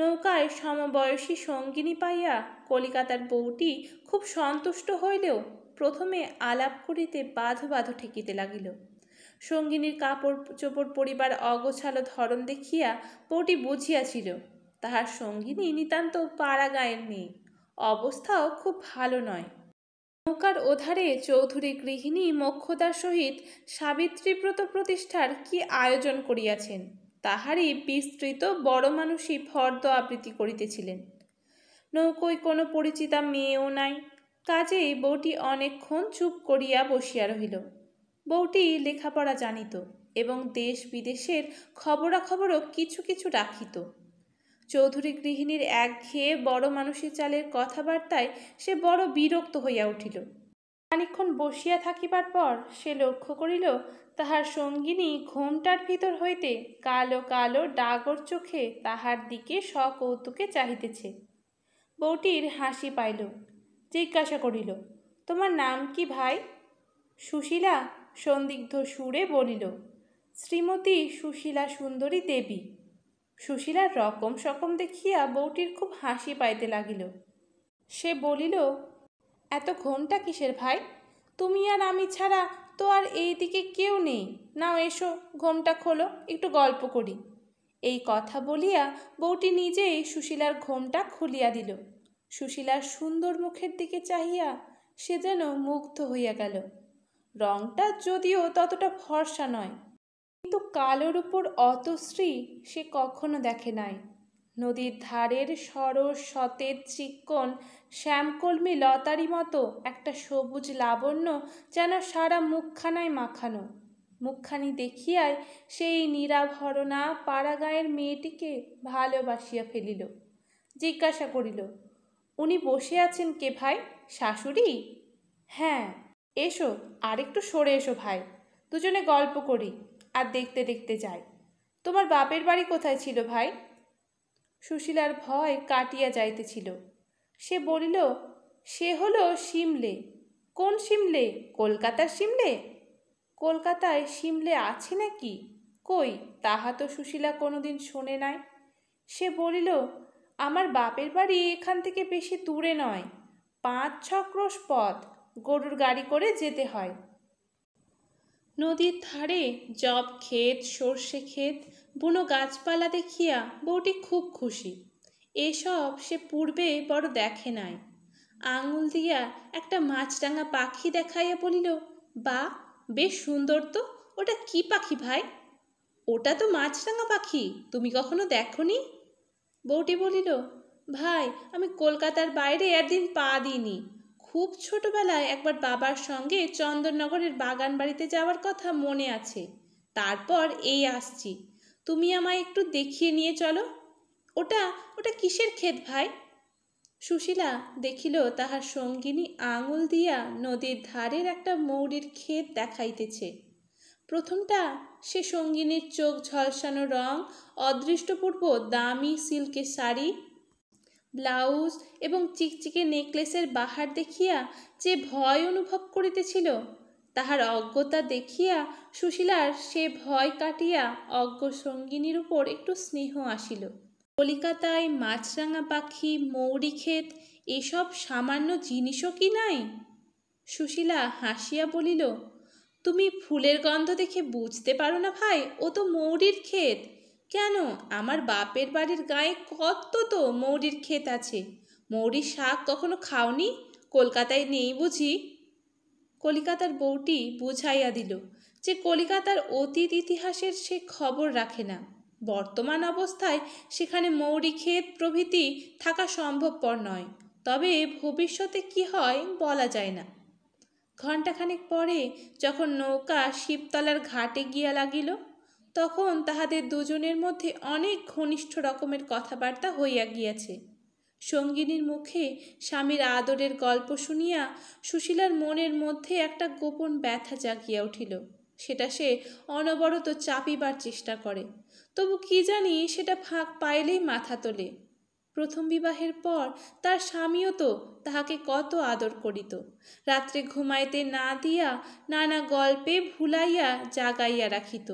নৌকায় সমবয়সী সঙ্গিনী পাইয়া কলিকাতার বউটি খুব সন্তুষ্ট হইলেও প্রথমে আলাপ করিতে বাধ বাধ ঠেকিতে লাগিল সঙ্গিনীর কাপড় চোপড় পরিবার অগোছালো ধরন দেখিয়া বউটি বুঝিয়াছিল তাহার সঙ্গিনী নিতান্ত পাড়া গায়ের মেয়ে অবস্থাও খুব ভালো নয় নৌকার ওধারে চৌধুরী গৃহিণী মক্ষদার সহিত সাবিত্রীব্রত প্রতিষ্ঠার কি আয়োজন করিয়াছেন তাহারই বিস্তৃত বড় মানুষই ফর্দ আবৃত্তি করিতেছিলেন নৌকোই কোনো পরিচিতা মেয়েও নাই কাজেই বউটি অনেকক্ষণ চুপ করিয়া বসিয়া রহিল বউটি লেখাপড়া জানিত এবং দেশ বিদেশের খবরাখবরও কিছু কিছু রাখিত চৌধুরী গৃহিণীর ঘেয়ে বড় মানুষের চালের কথাবার্তায় সে বড় বিরক্ত হইয়া উঠিল খানিক্ষণ বসিয়া থাকিবার পর সে লক্ষ্য করিল তাহার সঙ্গিনী ঘোমটার ভিতর হইতে কালো কালো ডাগর চোখে তাহার দিকে সকৌতুকে চাহিতেছে বউটির হাসি পাইল জিজ্ঞাসা করিল তোমার নাম কি ভাই সুশীলা সন্দিগ্ধ সুরে বলিল শ্রীমতী সুশীলা সুন্দরী দেবী সুশীলার রকম সকম দেখিয়া বউটির খুব হাসি পাইতে লাগিল সে বলিল এত ঘোমটা কিসের ভাই তুমি আর আমি ছাড়া তো আর এই দিকে কেউ নেই নাও এসো ঘোমটা খোলো একটু গল্প করি এই কথা বলিয়া বউটি নিজেই সুশীলার ঘোমটা খুলিয়া দিল সুশীলার সুন্দর মুখের দিকে চাহিয়া সে যেন মুগ্ধ হইয়া গেল রংটা যদিও ততটা ভরসা নয় কিন্তু কালোর উপর অত শ্রী সে কখনো দেখে নাই নদীর ধারের সরস সতেজ চিকন শ্যামকর্মী লতারি মতো একটা সবুজ লাবণ্য যেন সারা মুখখানায় মাখানো মুখখানি দেখিয়ায় সেই নিরাভরণা পাড়াগাঁয়ের মেয়েটিকে ভালোবাসিয়া ফেলিল জিজ্ঞাসা করিল উনি বসে আছেন কে ভাই শাশুড়ি হ্যাঁ এসো আরেকটু সরে এসো ভাই দুজনে গল্প করি আর দেখতে দেখতে যাই তোমার বাপের বাড়ি কোথায় ছিল ভাই সুশীলার ভয় কাটিয়া যাইতেছিল সে বলিল সে হলো সিমলে কোন সিমলে কলকাতার সিমলে কলকাতায় সিমলে আছে নাকি কই তাহা তো সুশীলা কোনোদিন শোনে নাই সে বলিল আমার বাপের বাড়ি এখান থেকে বেশি দূরে নয় পাঁচ ছক্রশ পথ গরুর গাড়ি করে যেতে হয় নদীর ধারে জব ক্ষেত সর্ষে ক্ষেত বুনো গাছপালা দেখিয়া বউটি খুব খুশি এসব সে পূর্বে বড় দেখে নাই আঙুল দিয়া একটা মাছরাঙা পাখি দেখাইয়া বলিল বা বেশ সুন্দর তো ওটা কি পাখি ভাই ওটা তো মাছরাঙা পাখি তুমি কখনো দেখনি বউটি বলিল ভাই আমি কলকাতার বাইরে একদিন পা দিইনি খুব ছোটবেলায় একবার বাবার সঙ্গে চন্দননগরের বাগান বাড়িতে যাওয়ার কথা মনে আছে তারপর এই আসছি তুমি আমায় একটু দেখিয়ে নিয়ে চলো ওটা ওটা কিসের ক্ষেত ভাই সুশীলা দেখিল তাহার সঙ্গিনী আঙুল দিয়া নদীর ধারের একটা মৌরির ক্ষেত দেখাইতেছে প্রথমটা সে সঙ্গিনীর চোখ ঝলসানো রং অদৃষ্টপূর্ব দামি সিল্কের শাড়ি ব্লাউজ এবং চিকচিকে নেকলেসের বাহার দেখিয়া যে ভয় অনুভব করিতেছিল তাহার অজ্ঞতা দেখিয়া সুশীলার সে ভয় কাটিয়া অজ্ঞ সঙ্গিনীর উপর একটু স্নেহ আসিল কলিকাতায় মাছরাঙা পাখি মৌরি ক্ষেত এসব সামান্য জিনিসও কি নাই সুশীলা হাসিয়া বলিল তুমি ফুলের গন্ধ দেখে বুঝতে পারো না ভাই ও তো মৌরির ক্ষেত কেন আমার বাপের বাড়ির গায়ে কত তো মৌরির ক্ষেত আছে মৌরির শাক কখনো খাওনি কলকাতায় নেই বুঝি কলিকাতার বউটি বুঝাইয়া দিল যে কলিকাতার অতীত ইতিহাসের সে খবর রাখে না বর্তমান অবস্থায় সেখানে মৌরি ক্ষেত প্রভৃতি থাকা সম্ভবপর নয় তবে ভবিষ্যতে কি হয় বলা যায় না ঘণ্টাখানেক পরে যখন নৌকা শিবতলার ঘাটে গিয়া লাগিল তখন তাহাদের দুজনের মধ্যে অনেক ঘনিষ্ঠ রকমের কথাবার্তা হইয়া গিয়াছে সঙ্গিনীর মুখে স্বামীর আদরের গল্প শুনিয়া সুশীলার মনের মধ্যে একটা গোপন ব্যথা জাগিয়া উঠিল সেটা সে অনবরত চাপিবার চেষ্টা করে তবু কি জানি সেটা ফাঁক পাইলেই মাথা তোলে প্রথম বিবাহের পর তার স্বামীও তো তাহাকে কত আদর করিত রাত্রে ঘুমাইতে না দিয়া নানা গল্পে ভুলাইয়া জাগাইয়া রাখিত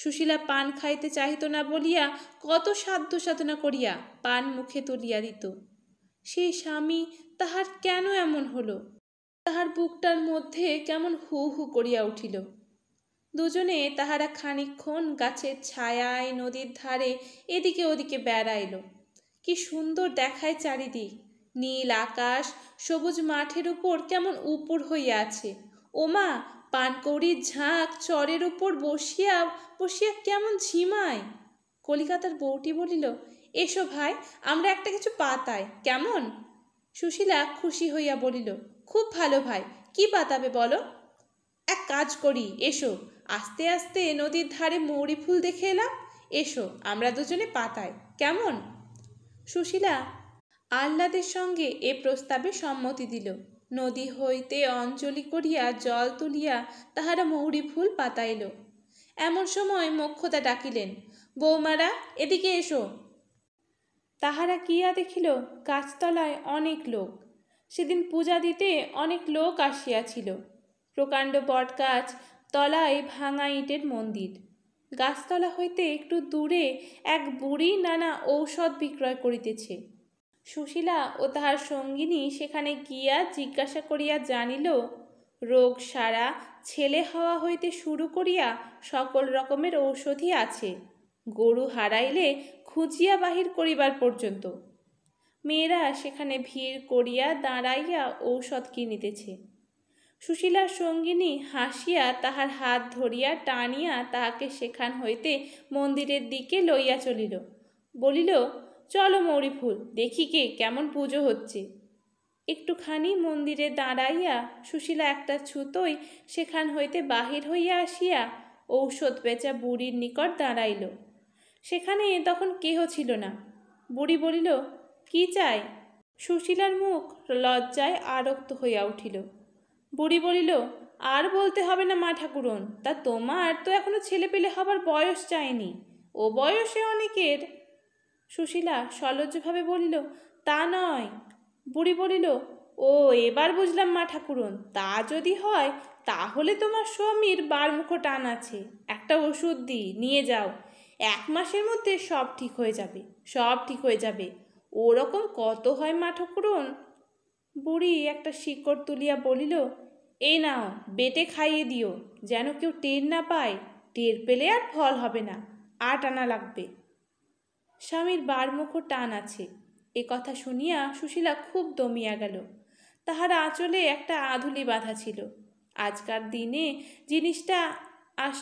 সুশীলা পান খাইতে চাহিত না বলিয়া কত সাধ্য সাধনা করিয়া পান মুখে তুলিয়া দিত সেই স্বামী তাহার কেন এমন হলো তাহার বুকটার মধ্যে কেমন হু হু করিয়া উঠিল দুজনে তাহারা খানিক্ষণ গাছের ছায়ায় নদীর ধারে এদিকে ওদিকে বেড়াইল কি সুন্দর দেখায় চারিদিক নীল আকাশ সবুজ মাঠের উপর কেমন উপর হইয়া আছে ওমা পানকৌড়ির ঝাঁক চরের উপর বসিয়া বসিয়া কেমন ঝিমায় কলিকাতার বউটি বলিল এসো ভাই আমরা একটা কিছু পাতাই কেমন সুশীলা খুশি হইয়া বলিল খুব ভালো ভাই কি পাতাবে বলো এক কাজ করি এসো আস্তে আস্তে নদীর ধারে মৌরি ফুল দেখে এলাম এসো আমরা দুজনে পাতাই কেমন সুশীলা আহ্লাদের সঙ্গে এ প্রস্তাবে সম্মতি দিল নদী হইতে অঞ্জলি করিয়া জল তুলিয়া তাহারা মৌরি ফুল পাতাইল এমন সময় মক্ষতা ডাকিলেন বৌমারা এদিকে এসো তাহারা কিয়া দেখিল গাছতলায় অনেক লোক সেদিন পূজা দিতে অনেক লোক আসিয়াছিল প্রকাণ্ড বট গাছ তলায় ভাঙা ইটের মন্দির গাছতলা হইতে একটু দূরে এক বুড়ি নানা ঔষধ বিক্রয় করিতেছে সুশীলা ও তাহার সঙ্গিনী সেখানে গিয়া জিজ্ঞাসা করিয়া জানিল রোগ সারা ছেলে হওয়া হইতে শুরু করিয়া সকল রকমের ঔষধি আছে গরু হারাইলে খুঁজিয়া বাহির করিবার পর্যন্ত মেয়েরা সেখানে ভিড় করিয়া দাঁড়াইয়া ঔষধ কিনিতেছে সুশীলার সঙ্গিনী হাসিয়া তাহার হাত ধরিয়া টানিয়া তাহাকে সেখান হইতে মন্দিরের দিকে লইয়া চলিল বলিল চলো ফুল দেখি কে কেমন পুজো হচ্ছে একটুখানি মন্দিরে দাঁড়াইয়া সুশীলা একটা ছুতোই সেখান হইতে বাহির হইয়া আসিয়া ঔষধ বেচা বুড়ির নিকট দাঁড়াইল সেখানে তখন কেহ ছিল না বুড়ি বলিল কি চাই সুশীলার মুখ লজ্জায় আরক্ত হইয়া উঠিল বুড়ি বলিল আর বলতে হবে না মা ঠাকুরন তা তোমার তো এখনো ছেলেপিলে হবার বয়স চায়নি ও বয়সে অনেকের সুশীলা সলজ্জভাবে বলিল তা নয় বুড়ি বলিল ও এবার বুঝলাম মা ঠাকুরন তা যদি হয় তাহলে তোমার স্বামীর বারমুখো টান আছে একটা ওষুধ দিই নিয়ে যাও এক মাসের মধ্যে সব ঠিক হয়ে যাবে সব ঠিক হয়ে যাবে ওরকম কত হয় মা ঠাকুরন বুড়ি একটা শিকড় তুলিয়া বলিল এই নাও বেটে খাইয়ে দিও যেন কেউ টের না পায় টের পেলে আর ফল হবে না আট আনা লাগবে স্বামীর বারমুখো টান আছে এ কথা শুনিয়া সুশীলা খুব দমিয়া গেল তাহার আঁচলে একটা আধুলি বাঁধা ছিল আজকার দিনে জিনিসটা আস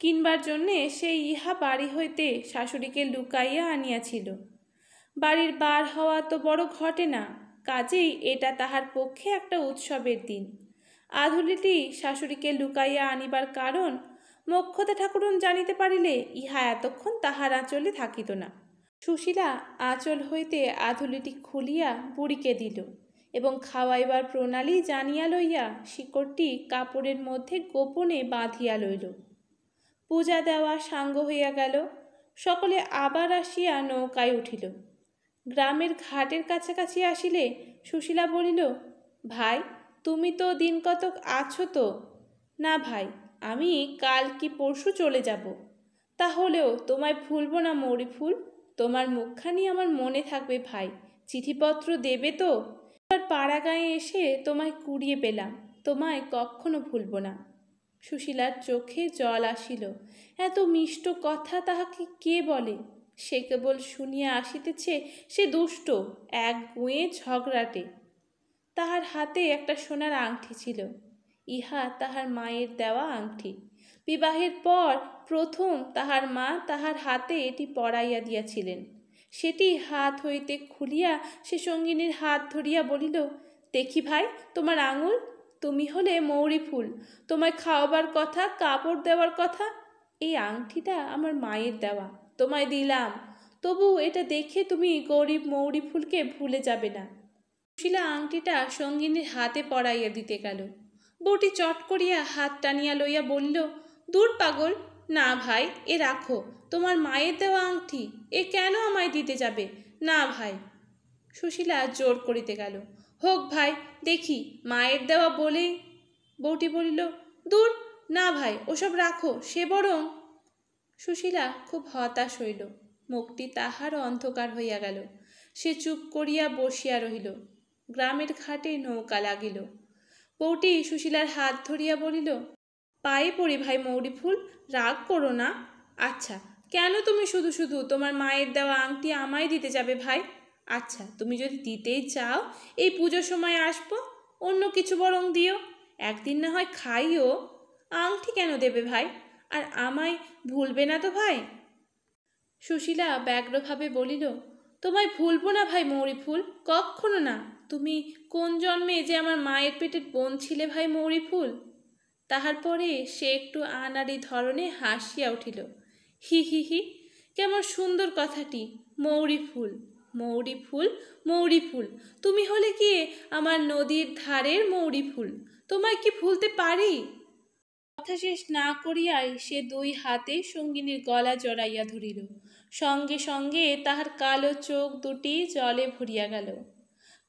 কিনবার জন্যে সেই ইহা বাড়ি হইতে শাশুড়িকে লুকাইয়া আনিয়াছিল বাড়ির বার হওয়া তো বড় ঘটে না কাজেই এটা তাহার পক্ষে একটা উৎসবের দিন আধুলিটি শাশুড়িকে লুকাইয়া আনিবার কারণ মক্ষতা ঠাকুরন জানিতে পারিলে ইহা এতক্ষণ তাহার আঁচলে থাকিত না সুশীলা আঁচল হইতে আধুলিটি খুলিয়া বুড়িকে দিল এবং খাওয়াইবার প্রণালী জানিয়া লইয়া শিকড়টি কাপড়ের মধ্যে গোপনে বাঁধিয়া লইল পূজা দেওয়া সাঙ্গ হইয়া গেল সকলে আবার আসিয়া নৌকায় উঠিল গ্রামের ঘাটের কাছাকাছি আসিলে সুশীলা বলিল ভাই তুমি তো দিন কতক আছো তো না ভাই আমি কাল কি পরশু চলে যাব তাহলেও তোমায় ভুলব না মৌরিফুল তোমার মুখখানি আমার মনে থাকবে ভাই চিঠিপত্র দেবে তো এবার পাড়া গায়ে এসে তোমায় কুড়িয়ে পেলাম তোমায় কখনো ভুলব না সুশীলার চোখে জল আসিল এত মিষ্ট কথা তাহাকে কে বলে সে কেবল শুনিয়া আসিতেছে সে দুষ্ট এক গুঁয়ে ঝগড়াটে তাহার হাতে একটা সোনার আংটি ছিল ইহা তাহার মায়ের দেওয়া আংটি বিবাহের পর প্রথম তাহার মা তাহার হাতে এটি পরাইয়া দিয়াছিলেন সেটি হাত হইতে খুলিয়া সে সঙ্গিনীর হাত ধরিয়া বলিল দেখি ভাই তোমার আঙুল তুমি হলে মৌরি ফুল তোমায় খাওয়াবার কথা কাপড় দেওয়ার কথা এই আংটিটা আমার মায়ের দেওয়া তোমায় দিলাম তবু এটা দেখে তুমি গরিব মৌরি ফুলকে ভুলে যাবে না শিলা আংটিটা সঙ্গিনীর হাতে পরাইয়া দিতে গেল বটি চট করিয়া হাত টানিয়া লইয়া বলিল দূর পাগল না ভাই এ রাখো তোমার মায়ের দেওয়া আংটি এ কেন আমায় দিতে যাবে না ভাই সুশীলা জোর করিতে গেল হোক ভাই দেখি মায়ের দেওয়া বলেই বউটি বলিল দূর না ভাই ওসব রাখো সে বরং সুশীলা খুব হতাশ হইল মুখটি তাহার অন্ধকার হইয়া গেল সে চুপ করিয়া বসিয়া রহিল গ্রামের ঘাটে নৌকা লাগিল বৌটি সুশীলার হাত ধরিয়া বলিল পায়ে পড়ি ভাই মৌরিফুল রাগ করো না আচ্ছা কেন তুমি শুধু শুধু তোমার মায়ের দেওয়া আংটি আমায় দিতে যাবে ভাই আচ্ছা তুমি যদি দিতেই চাও এই পুজোর সময় আসবো অন্য কিছু বরং দিও একদিন না হয় খাইও আংটি কেন দেবে ভাই আর আমায় ভুলবে না তো ভাই সুশীলা ব্যগ্রভাবে বলিল তোমায় ভুলবো না ভাই মৌরি ফুল কখনো না তুমি কোন জন্মে যে আমার মায়ের পেটের বোন ছিলে ভাই মৌরিফুল তাহার পরে সে একটু আনাড়ি ধরনে হাসিয়া উঠিল হি হি হি কেমন সুন্দর কথাটি মৌরি ফুল মৌরি ফুল মৌরি ফুল তুমি হলে কি আমার নদীর ধারের মৌরি ফুল তোমায় কি ফুলতে পারি কথা শেষ না করিয়াই সে দুই হাতে সঙ্গিনীর গলা জড়াইয়া ধরিল সঙ্গে সঙ্গে তাহার কালো চোখ দুটি জলে ভরিয়া গেল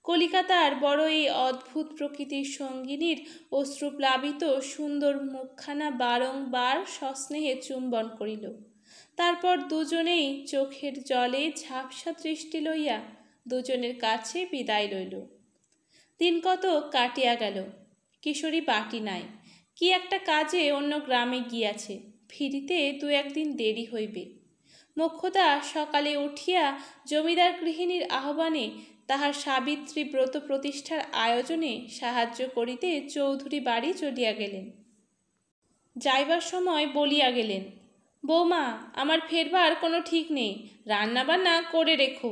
কলিকাতার বড় এই অদ্ভুত প্রকৃতির সঙ্গিনীর অশ্রুপ্লাবিত সুন্দর মুখখানা বারংবার সস্নেহে চুম্বন করিল তারপর দুজনেই চোখের জলে ঝাপসা দৃষ্টি লইয়া দুজনের কাছে বিদায় লইল দিন কত কাটিয়া গেল কিশোরী বাটি নাই কি একটা কাজে অন্য গ্রামে গিয়াছে ফিরিতে দু একদিন দেরি হইবে মোক্ষদা সকালে উঠিয়া জমিদার গৃহিণীর আহ্বানে তাহার সাবিত্রী ব্রত প্রতিষ্ঠার আয়োজনে সাহায্য করিতে চৌধুরী বাড়ি চলিয়া গেলেন যাইবার সময় বলিয়া গেলেন বৌমা আমার ফেরবার কোনো ঠিক নেই রান্নাবান্না করে রেখো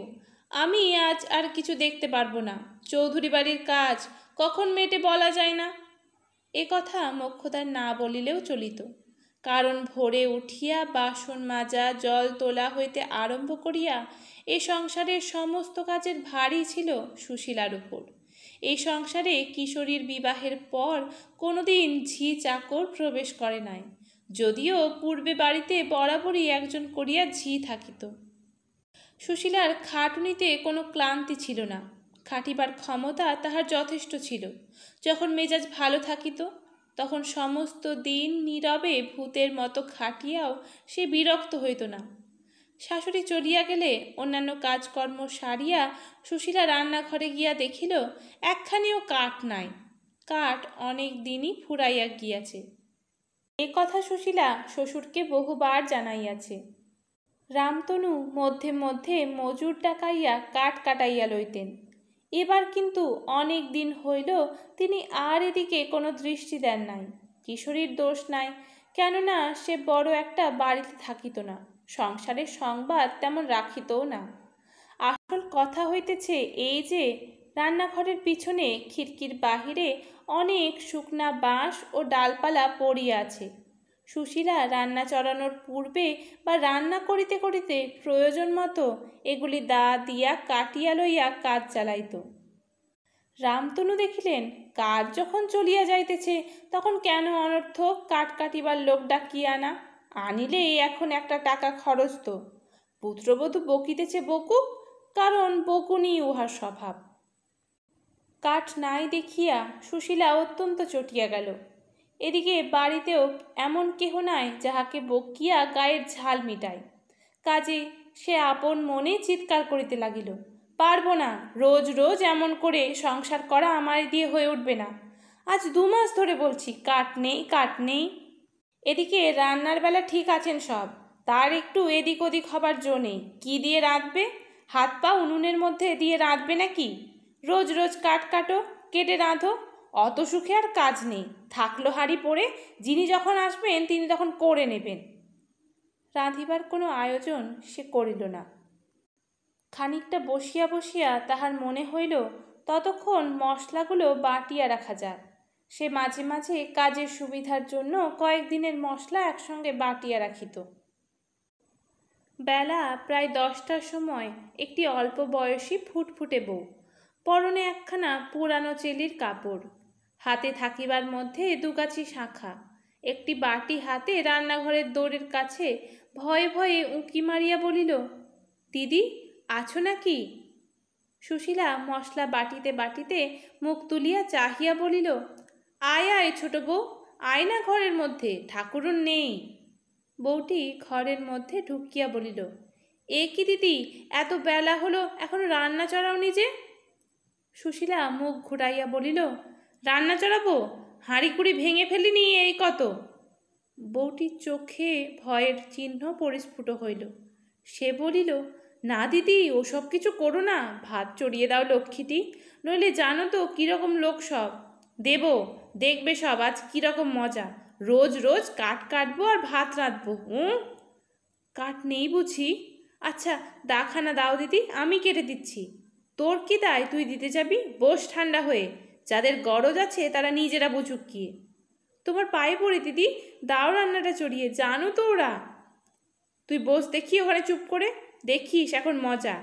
আমি আজ আর কিছু দেখতে পারবো না চৌধুরী বাড়ির কাজ কখন মেটে বলা যায় না এ কথা মক্ষদার না বলিলেও চলিত কারণ ভোরে উঠিয়া বাসন মাজা জল তোলা হইতে আরম্ভ করিয়া এ সংসারের সমস্ত কাজের ভারই ছিল সুশীলার উপর এই সংসারে কিশোরীর বিবাহের পর কোনোদিন ঝি চাকর প্রবেশ করে নাই যদিও পূর্বে বাড়িতে বরাবরই একজন করিয়া ঝি থাকিত সুশীলার খাটুনিতে কোনো ক্লান্তি ছিল না খাটিবার ক্ষমতা তাহার যথেষ্ট ছিল যখন মেজাজ ভালো থাকিত তখন সমস্ত দিন নীরবে ভূতের মতো খাটিয়াও সে বিরক্ত হইত না শাশুড়ি চলিয়া গেলে অন্যান্য কাজকর্ম সারিয়া সুশীলা রান্নাঘরে গিয়া দেখিল একখানিও কাঠ নাই কাঠ অনেক দিনই ফুরাইয়া গিয়াছে এ কথা সুশীলা শ্বশুরকে বহুবার জানাইয়াছে রামতনু মধ্যে মধ্যে মজুর ডাকাইয়া কাঠ কাটাইয়া লইতেন এবার কিন্তু অনেক দিন হইল তিনি আর এদিকে কোনো দৃষ্টি দেন নাই কিশোরীর দোষ নাই কেননা সে বড় একটা বাড়িতে থাকিত না সংসারের সংবাদ তেমন রাখিতও না আসল কথা হইতেছে এই যে রান্নাঘরের পিছনে খিড়কির বাহিরে অনেক শুকনা বাঁশ ও ডালপালা পড়িয়া আছে সুশীলা রান্না চড়ানোর পূর্বে বা রান্না করিতে করিতে প্রয়োজন মতো এগুলি দা দিয়া কাটিয়া লইয়া কাজ চালাইত রামতনু দেখিলেন কাজ যখন চলিয়া যাইতেছে তখন কেন অনর্থক কাঠ কাটিবার লোক ডাকিয়া আনা আনিলে এখন একটা টাকা খরচ তো পুত্রবধূ বকিতেছে বকুক কারণ বকুনি উহার স্বভাব কাঠ নাই দেখিয়া সুশীলা অত্যন্ত চটিয়া গেল এদিকে বাড়িতেও এমন কেহ নাই যাহাকে বকিয়া গায়ের ঝাল মিটায় কাজে সে আপন মনে চিৎকার করিতে লাগিল পারবো না রোজ রোজ এমন করে সংসার করা আমার দিয়ে হয়ে উঠবে না আজ দু মাস ধরে বলছি কাট নেই কাট নেই এদিকে রান্নার বেলা ঠিক আছেন সব তার একটু এদিক ওদিক হবার জো নেই কী দিয়ে রাঁধবে হাত পা উনুনের মধ্যে দিয়ে রাঁধবে নাকি রোজ রোজ কাট কাটো কেটে রাঁধো অত সুখে আর কাজ নেই থাকলো হাড়ি পরে যিনি যখন আসবেন তিনি তখন করে নেবেন রাঁধিবার কোনো আয়োজন সে করিল না খানিকটা বসিয়া বসিয়া তাহার মনে হইল ততক্ষণ মশলাগুলো বাটিয়া রাখা যাক সে মাঝে মাঝে কাজের সুবিধার জন্য কয়েকদিনের মশলা একসঙ্গে বাটিয়া রাখিত বেলা প্রায় দশটার সময় একটি অল্প বয়সী ফুটফুটে বউ পরনে একখানা পুরানো চেলির কাপড় হাতে থাকিবার মধ্যে দুগাছি শাখা একটি বাটি হাতে রান্নাঘরের দৌড়ের কাছে ভয়ে ভয়ে উঁকি মারিয়া বলিল দিদি আছো নাকি সুশীলা মশলা বাটিতে বাটিতে মুখ তুলিয়া চাহিয়া বলিল আয় আয় ছোট বউ আয় না ঘরের মধ্যে ঠাকুরন নেই বউটি ঘরের মধ্যে ঢুকিয়া বলিল এ কি দিদি এত বেলা হলো এখন রান্না চড়াও নিজে সুশীলা মুখ ঘুরাইয়া বলিল রান্না চড়াবো হাঁড়িকুড়ি ভেঙে ফেলিনি এই কত বউটির চোখে ভয়ের চিহ্ন পরিস্ফুট হইল সে বলিল না দিদি ওসব কিছু করো না ভাত চড়িয়ে দাও লক্ষ্মীটি নইলে জানো তো কীরকম লোক সব দেব দেখবে সব আজ কীরকম মজা রোজ রোজ কাঠ কাটবো আর ভাত রাঁধবো হুম কাঠ নেই বুঝি আচ্ছা দাখানা দাও দিদি আমি কেটে দিচ্ছি তোর কি দায় তুই দিতে যাবি বস ঠান্ডা হয়ে যাদের গরজ আছে তারা নিজেরা বুঝুক গিয়ে তোমার পায়ে পড়ে দিদি দাও রান্নাটা চড়িয়ে জানো তো ওরা তুই বস দেখি ওখানে চুপ করে দেখিস এখন মজা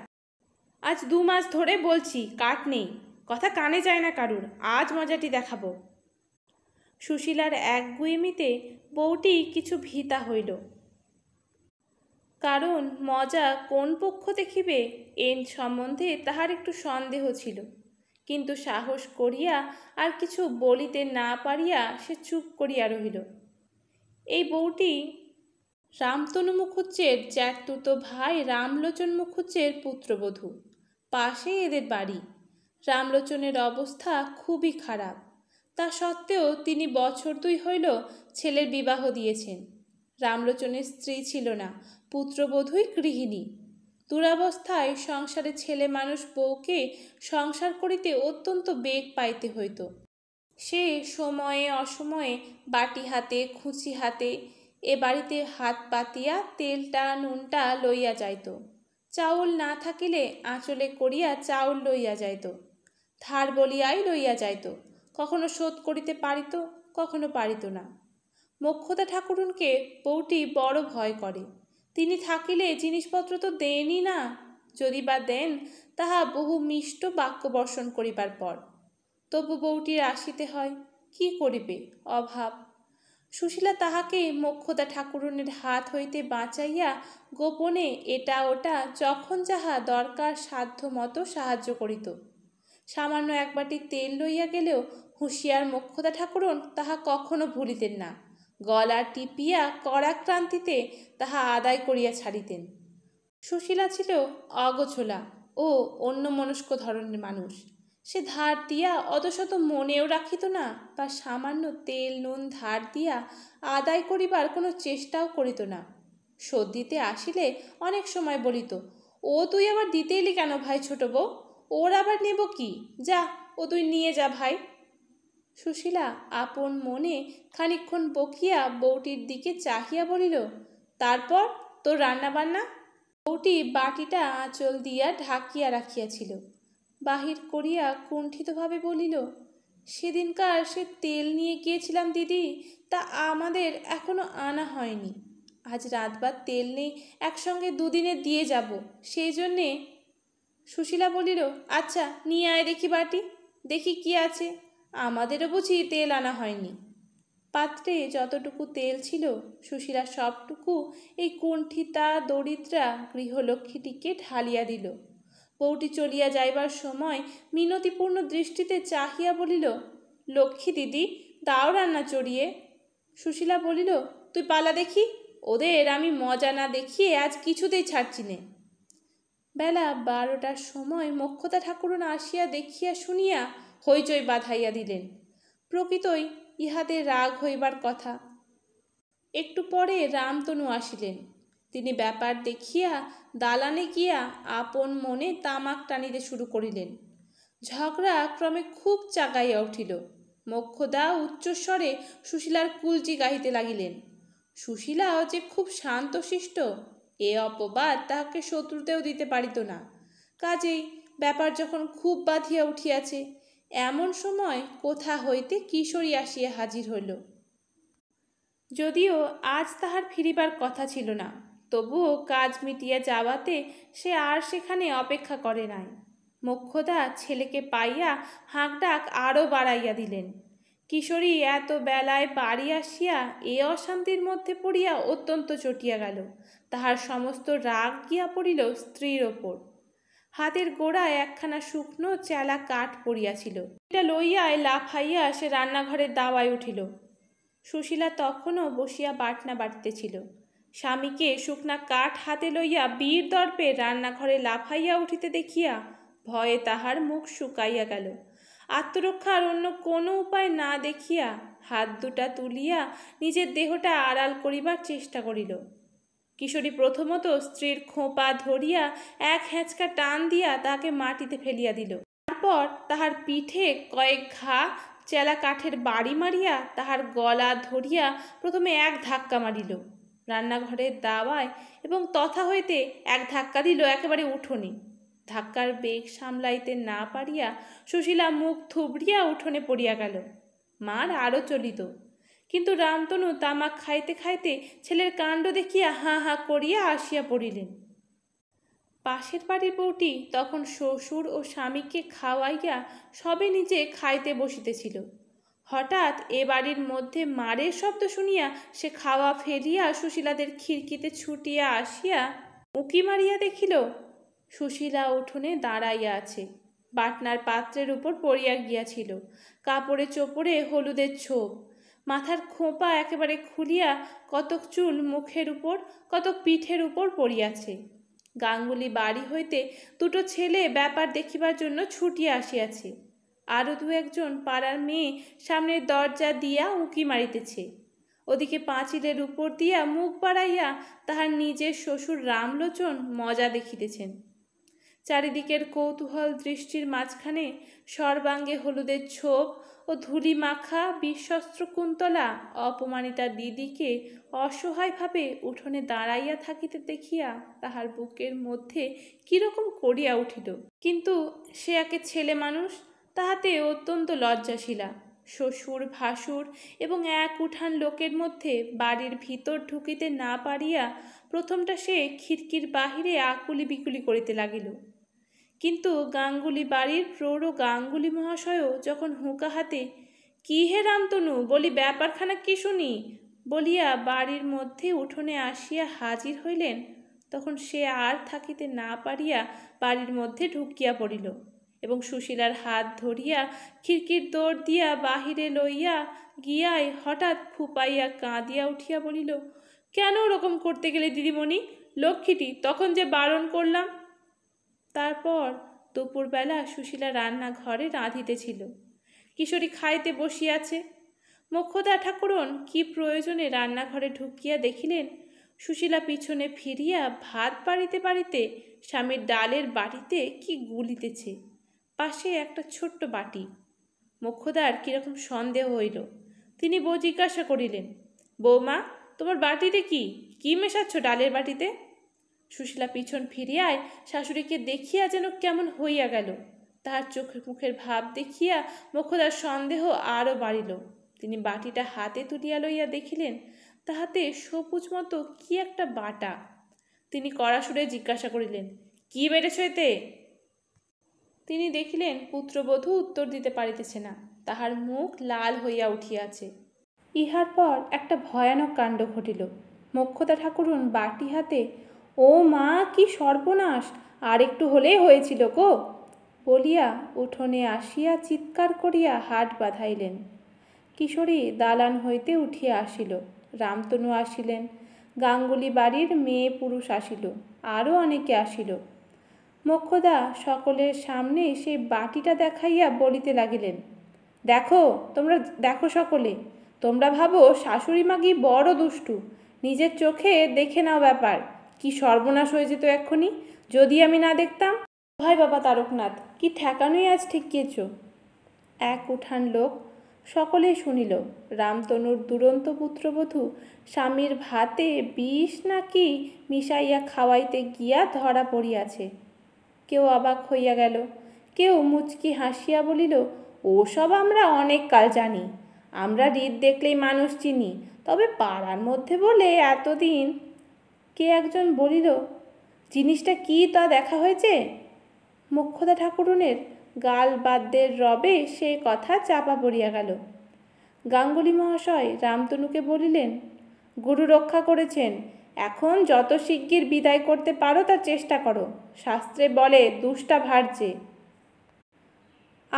আজ দু মাস ধরে বলছি কাট নেই কথা কানে যায় না কারুর আজ মজাটি দেখাবো সুশীলার এক গুয়েমিতে বউটি কিছু ভিতা হইল কারণ মজা কোন পক্ষ দেখিবে এন সম্বন্ধে তাহার একটু সন্দেহ ছিল কিন্তু সাহস করিয়া আর কিছু বলিতে না পারিয়া সে চুপ করিয়া রহিল এই বউটি রামতনু মুখুজ্জের জ্যাঠতুতো ভাই রামলোচন মুখুজ্জের পুত্রবধূ পাশে এদের বাড়ি রামলোচনের অবস্থা খুবই খারাপ তা সত্ত্বেও তিনি বছর দুই হইল ছেলের বিবাহ দিয়েছেন রামলোচনের স্ত্রী ছিল না পুত্রবধূই গৃহিণী দুরাবস্থায় সংসারে ছেলে মানুষ বউকে সংসার করিতে অত্যন্ত বেগ পাইতে হইত সে সময়ে অসময়ে বাটি হাতে খুঁচি হাতে এ বাড়িতে হাত পাতিয়া তেলটা নুনটা লইয়া যাইত চাউল না থাকিলে আঁচলে করিয়া চাউল লইয়া যাইত ধার বলিয়াই লইয়া যাইত কখনো শোধ করিতে পারিত কখনো পারিত না মক্ষতা ঠাকুরুনকে বউটি বড় ভয় করে তিনি থাকিলে জিনিসপত্র তো দেনই না যদি বা দেন তাহা বহু মিষ্ট বাক্য বর্ষণ করিবার পর তবু বউটির আসিতে হয় কি করিবে অভাব সুশীলা তাহাকে মক্ষদা ঠাকুরনের হাত হইতে বাঁচাইয়া গোপনে এটা ওটা যখন যাহা দরকার সাধ্য মতো সাহায্য করিত সামান্য একবাটি তেল লইয়া গেলেও হুঁশিয়ার মক্ষদা ঠাকুরন তাহা কখনো ভুলিতেন না গলা টিপিয়া কড়াক্রান্তিতে তাহা আদায় করিয়া ছাড়িতেন সুশীলা ছিল অগোছলা ও অন্য মনস্ক ধরনের মানুষ সে ধার দিয়া অতশত মনেও রাখিত না বা সামান্য তেল নুন ধার দিয়া আদায় করিবার কোনো চেষ্টাও করিত না সর্দিতে আসিলে অনেক সময় বলিত ও তুই আবার দিতে এলি কেন ভাই ছোট বউ ওর আবার নেব কি যা ও তুই নিয়ে যা ভাই সুশীলা আপন মনে খানিক্ষণ বকিয়া বউটির দিকে চাহিয়া বলিল তারপর তোর রান্নাবান্না বউটি বাটিটা আঁচল দিয়া ঢাকিয়া রাখিয়াছিল বাহির করিয়া কুণ্ঠিতভাবে বলিল সেদিনকার সে তেল নিয়ে গিয়েছিলাম দিদি তা আমাদের এখনো আনা হয়নি আজ রাতবার তেল নেই একসঙ্গে দুদিনে দিয়ে যাব সেই জন্যে সুশীলা বলিল আচ্ছা নিয়ে আয় দেখি বাটি দেখি কি আছে আমাদেরও বুঝি তেল আনা হয়নি পাত্রে যতটুকু তেল ছিল সুশীলা সবটুকু এই কুণ্ঠিতা দরিদ্রা গৃহলক্ষ্মীটিকে ঢালিয়া দিল বউটি চলিয়া যাইবার সময় মিনতিপূর্ণ দৃষ্টিতে চাহিয়া বলিল লক্ষ্মী দিদি দাও রান্না চড়িয়ে সুশীলা বলিল তুই পালা দেখি ওদের আমি মজা না দেখিয়ে আজ কিছুতেই ছাড়ছি নে বেলা বারোটার সময় মক্ষতা ঠাকুরন আসিয়া দেখিয়া শুনিয়া হইচই বাঁধাইয়া দিলেন প্রকৃতই ইহাতে রাগ হইবার কথা একটু পরে রামতনু আসিলেন তিনি ব্যাপার দেখিয়া দালানে গিয়া আপন মনে তামাক টানিতে শুরু করিলেন ঝগড়া ক্রমে খুব চাগাইয়া উঠিল মক্ষদা উচ্চস্বরে সুশীলার কুলচি গাহিতে লাগিলেন সুশীলাও যে খুব শান্তশিষ্ট এ অপবাদ তাহাকে শত্রুতেও দিতে পারিত না কাজেই ব্যাপার যখন খুব বাঁধিয়া উঠিয়াছে এমন সময় কোথা হইতে কিশোরী আসিয়া হাজির হইল যদিও আজ তাহার ফিরিবার কথা ছিল না তবুও কাজ মিটিয়া যাওয়াতে সে আর সেখানে অপেক্ষা করে নাই মুখ্যদা ছেলেকে পাইয়া হাঁকডাক আরও বাড়াইয়া দিলেন কিশোরী এত বেলায় বাড়ি আসিয়া এ অশান্তির মধ্যে পড়িয়া অত্যন্ত চটিয়া গেল তাহার সমস্ত রাগ গিয়া পড়িল স্ত্রীর ওপর হাতের গোড়ায় একখানা শুকনো চেলা কাঠ পড়িয়াছিল এটা লইয়ায় লাফাইয়া সে রান্নাঘরের দাওয়ায় উঠিল সুশীলা তখনও বসিয়া বাটনা বাটতেছিল স্বামীকে শুকনা কাঠ হাতে লইয়া বীর দর্পে রান্নাঘরে লাফাইয়া উঠিতে দেখিয়া ভয়ে তাহার মুখ শুকাইয়া গেল আত্মরক্ষার অন্য কোনো উপায় না দেখিয়া হাত দুটা তুলিয়া নিজের দেহটা আড়াল করিবার চেষ্টা করিল কিশোরী প্রথমত স্ত্রীর খোঁপা ধরিয়া এক হেঁচকা টান দিয়া তাকে মাটিতে ফেলিয়া দিল তারপর তাহার পিঠে কয়েক ঘা চেলা কাঠের বাড়ি মারিয়া তাহার গলা ধরিয়া প্রথমে এক ধাক্কা মারিল রান্নাঘরের দাওয়ায় এবং তথা হইতে এক ধাক্কা দিল একেবারে উঠোনে ধাক্কার বেগ সামলাইতে না পারিয়া সুশীলা মুখ থুবড়িয়া উঠোনে পড়িয়া গেল মার আরও চলিত কিন্তু রামতনু তামাক খাইতে খাইতে ছেলের কাণ্ড দেখিয়া হাঁ হাঁ করিয়া আসিয়া পড়িলেন পাশের বাড়ির বউটি তখন শ্বশুর ও স্বামীকে খাওয়াইয়া সবে নিজে খাইতে বসিতেছিল হঠাৎ এ বাড়ির মধ্যে মারের শব্দ শুনিয়া সে খাওয়া ফেলিয়া সুশীলাদের খিড়কিতে ছুটিয়া আসিয়া উঁকি মারিয়া দেখিল সুশীলা উঠোনে দাঁড়াইয়া আছে বাটনার পাত্রের উপর পড়িয়া গিয়াছিল কাপড়ে চোপড়ে হলুদের ছোপ মাথার খোঁপা একেবারে খুলিয়া কতক চুল মুখের উপর কতক পিঠের উপর পড়িয়াছে গাঙ্গুলি বাড়ি হইতে দুটো ছেলে ব্যাপার দেখিবার জন্য ছুটিয়া আসিয়াছে আরও দু একজন পাড়ার মেয়ে সামনের দরজা দিয়া উঁকি মারিতেছে ওদিকে পাঁচিলের উপর দিয়া মুখ বাড়াইয়া তাহার নিজের শ্বশুর রামলোচন মজা দেখিতেছেন চারিদিকের কৌতূহল দৃষ্টির মাঝখানে সর্বাঙ্গে হলুদের ছোপ ও ধুলি মাখা বিশ্বস্ত্র কুন্তলা অপমানিতা দিদিকে অসহায়ভাবে উঠোনে দাঁড়াইয়া থাকিতে দেখিয়া তাহার বুকের মধ্যে কিরকম করিয়া উঠিল কিন্তু সে একে ছেলে মানুষ তাহাতে অত্যন্ত লজ্জাশীলা শ্বশুর ভাসুর এবং এক উঠান লোকের মধ্যে বাড়ির ভিতর ঢুকিতে না পারিয়া প্রথমটা সে খিড়কির বাহিরে আকুলি বিকুলি করিতে লাগিল কিন্তু গাঙ্গুলি বাড়ির প্রৌঢ় গাঙ্গুলি মহাশয়ও যখন হুঁকা হাতে কি হে রামতনু বলি ব্যাপারখানা কি শুনি বলিয়া বাড়ির মধ্যে উঠোনে আসিয়া হাজির হইলেন তখন সে আর থাকিতে না পারিয়া বাড়ির মধ্যে ঢুকিয়া পড়িল এবং সুশীলার হাত ধরিয়া খিড়কির দৌড় দিয়া বাহিরে লইয়া গিয়াই হঠাৎ ফুপাইয়া কাঁদিয়া উঠিয়া বলিল কেন ওরকম করতে গেলে দিদিমণি লক্ষ্মীটি তখন যে বারণ করলাম তারপর দুপুরবেলা সুশীলা রান্নাঘরে রাঁধিতেছিল কিশোরী খাইতে বসিয়াছে মক্ষদা ঠাকুরন কি প্রয়োজনে রান্নাঘরে ঢুকিয়া দেখিলেন সুশীলা পিছনে ফিরিয়া ভাত বাড়িতে বাড়িতে স্বামীর ডালের বাটিতে কি গুলিতেছে পাশে একটা ছোট্ট বাটি মক্ষদার কীরকম সন্দেহ হইল তিনি বউ জিজ্ঞাসা করিলেন বৌমা তোমার বাটিতে কি কি মেশাচ্ছ ডালের বাটিতে সুশীলা পিছন ফিরিয়ায় শাশুড়িকে দেখিয়া যেন কেমন হইয়া গেল তাহার চোখের মুখের ভাব দেখিয়া মুখদার সন্দেহ আরও বাড়িল তিনি বাটিটা হাতে তুলিয়া লইয়া দেখিলেন তাহাতে সবুজ মতো কি একটা বাটা তিনি কড়াসুরে জিজ্ঞাসা করিলেন কি বেড়েছ এতে তিনি দেখিলেন পুত্রবধূ উত্তর দিতে পারিতেছে না তাহার মুখ লাল হইয়া উঠিয়াছে ইহার পর একটা ভয়ানক কাণ্ড ঘটিল মক্ষদা ঠাকুরুন বাটি হাতে ও মা কি সর্বনাশ আর একটু হলেই হয়েছিল গো বলিয়া উঠোনে আসিয়া চিৎকার করিয়া হাট বাঁধাইলেন কিশোরী দালান হইতে উঠিয়া আসিল রামতনু আসিলেন গাঙ্গুলি বাড়ির মেয়ে পুরুষ আসিল আরও অনেকে আসিল মক্ষদা সকলের সামনে সেই বাটিটা দেখাইয়া বলিতে লাগিলেন দেখো তোমরা দেখো সকলে তোমরা ভাবো শাশুড়ি মা কি বড় দুষ্টু নিজের চোখে দেখে নাও ব্যাপার কি সর্বনাশ হয়ে যেত এক্ষুনি যদি আমি না দেখতাম ভয় বাবা তারকনাথ কি ঠেকানোই আজ ঠেকিয়েছ এক উঠান লোক সকলে শুনিল রামতনুর দুরন্ত পুত্রবধূ স্বামীর ভাতে বিষ নাকি মিশাইয়া খাওয়াইতে গিয়া ধরা পড়িয়াছে কেউ অবাক হইয়া গেল কেউ মুচকি হাসিয়া বলিল ওসব আমরা অনেক কাল জানি আমরা রিদ দেখলেই মানুষ চিনি তবে পাড়ার মধ্যে বলে এতদিন কে একজন বলিল জিনিসটা কি তা দেখা হয়েছে মক্ষদা ঠাকুরুনের গাল বাদ্যের রবে সে কথা চাপা পড়িয়া গেল গাঙ্গুলি মহাশয় রামতনুকে বলিলেন গুরু রক্ষা করেছেন এখন যত শিগগির বিদায় করতে পারো তার চেষ্টা করো শাস্ত্রে বলে দুষ্টা ভারছে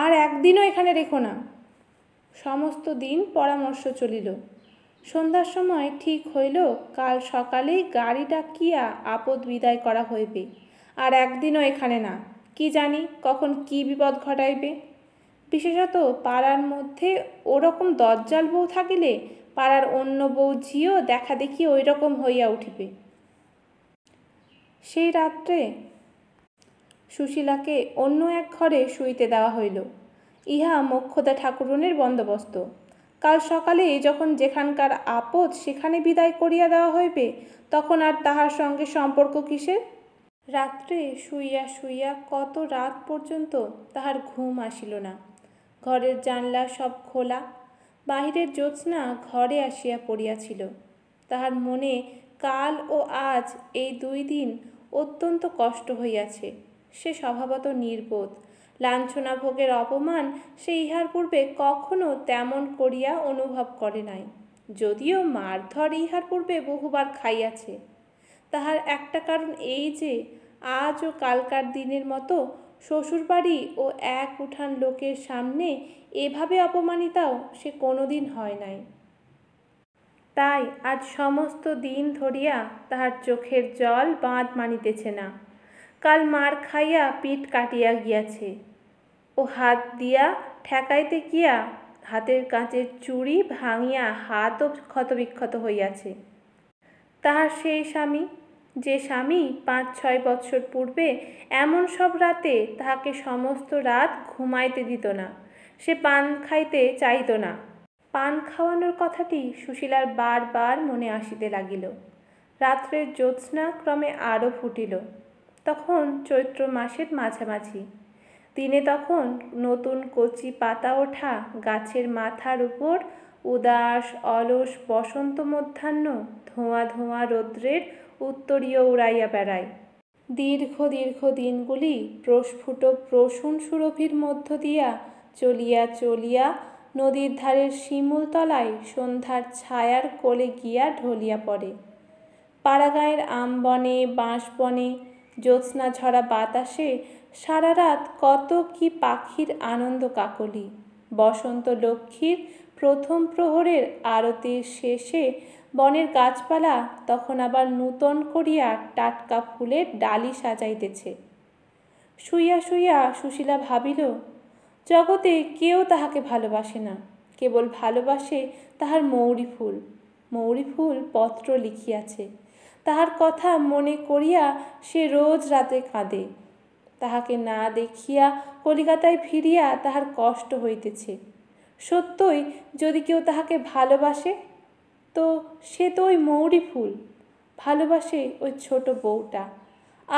আর একদিনও এখানে রেখো না সমস্ত দিন পরামর্শ চলিল সন্ধ্যার সময় ঠিক হইল কাল সকালেই গাড়ি ডাকিয়া আপদ বিদায় করা হইবে আর একদিনও এখানে না কি জানি কখন কি বিপদ ঘটাইবে বিশেষত পাড়ার মধ্যে ওরকম দজ্জাল বউ থাকিলে পাড়ার অন্য বউ ঝিও দেখা দেখি ওই রকম হইয়া উঠিবে সেই রাত্রে সুশীলাকে অন্য এক ঘরে শুইতে দেওয়া হইল ইহা মোক্ষদা ঠাকুরনের বন্দোবস্ত কাল সকালে যখন যেখানকার আপদ সেখানে বিদায় করিয়া দেওয়া হইবে তখন আর তাহার সঙ্গে সম্পর্ক কিসের রাত্রে শুইয়া শুইয়া কত রাত পর্যন্ত তাহার ঘুম আসিল না ঘরের জানলা সব খোলা বাহিরের জ্যোৎস্না ঘরে আসিয়া পড়িয়াছিল তাহার মনে কাল ও আজ এই দুই দিন অত্যন্ত কষ্ট হইয়াছে সে স্বভাবত নির্বোধ লাঞ্ছনা ভোগের অপমান সে ইহার পূর্বে কখনো তেমন করিয়া অনুভব করে নাই যদিও মারধর ইহার পূর্বে বহুবার খাইয়াছে তাহার একটা কারণ এই যে আজ ও কালকার দিনের মতো শ্বশুরবাড়ি ও এক উঠান লোকের সামনে এভাবে অপমানিতাও সে কোনোদিন হয় নাই তাই আজ সমস্ত দিন ধরিয়া তাহার চোখের জল বাঁধ মানিতেছে না কাল মার খাইয়া পিঠ কাটিয়া গিয়াছে ও হাত দিয়া ঠেকাইতে গিয়া হাতের কাঁচের চুড়ি ভাঙিয়া হাতও ক্ষতবিক্ষত হইয়াছে তাহার সেই স্বামী যে স্বামী পাঁচ ছয় বৎসর পূর্বে এমন সব রাতে তাহাকে সমস্ত রাত ঘুমাইতে দিত না সে পান খাইতে চাইত না পান খাওয়ানোর কথাটি সুশীলার বারবার মনে আসিতে লাগিল রাত্রের জ্যোৎস্না ক্রমে আরও ফুটিল তখন চৈত্র মাসের মাঝামাঝি দিনে তখন নতুন কচি পাতা ওঠা গাছের মাথার উপর উদাস অলস বসন্ত মধ্যাহ্ন ধোঁয়া ধোঁয়া রৌদ্রের উত্তরীয় উড়াইয়া বেড়ায় দীর্ঘ দীর্ঘ দিনগুলি প্রস্ফুট প্রসূন সুরভির মধ্য দিয়া চলিয়া চলিয়া নদীর ধারের শিমুলতলায় সন্ধ্যার ছায়ার কোলে গিয়া ঢলিয়া পড়ে পাড়াগাঁয়ের আমবনে বাঁশবনে জ্যোৎস্না ঝরা বাতাসে সারা রাত কত কি পাখির আনন্দ কাকলি বসন্ত লক্ষ্মীর প্রথম প্রহরের আরতির শেষে বনের গাছপালা তখন আবার নূতন করিয়া টাটকা ফুলের ডালি সাজাইতেছে শুইয়া শুইয়া সুশীলা ভাবিল জগতে কেউ তাহাকে ভালোবাসে না কেবল ভালোবাসে তাহার মৌরি ফুল মৌরি ফুল পত্র লিখিয়াছে তাহার কথা মনে করিয়া সে রোজ রাতে কাঁদে তাহাকে না দেখিয়া কলিকাতায় ফিরিয়া তাহার কষ্ট হইতেছে সত্যই যদি কেউ তাহাকে ভালোবাসে তো সে তো ওই মৌরি ফুল ভালোবাসে ওই ছোট বউটা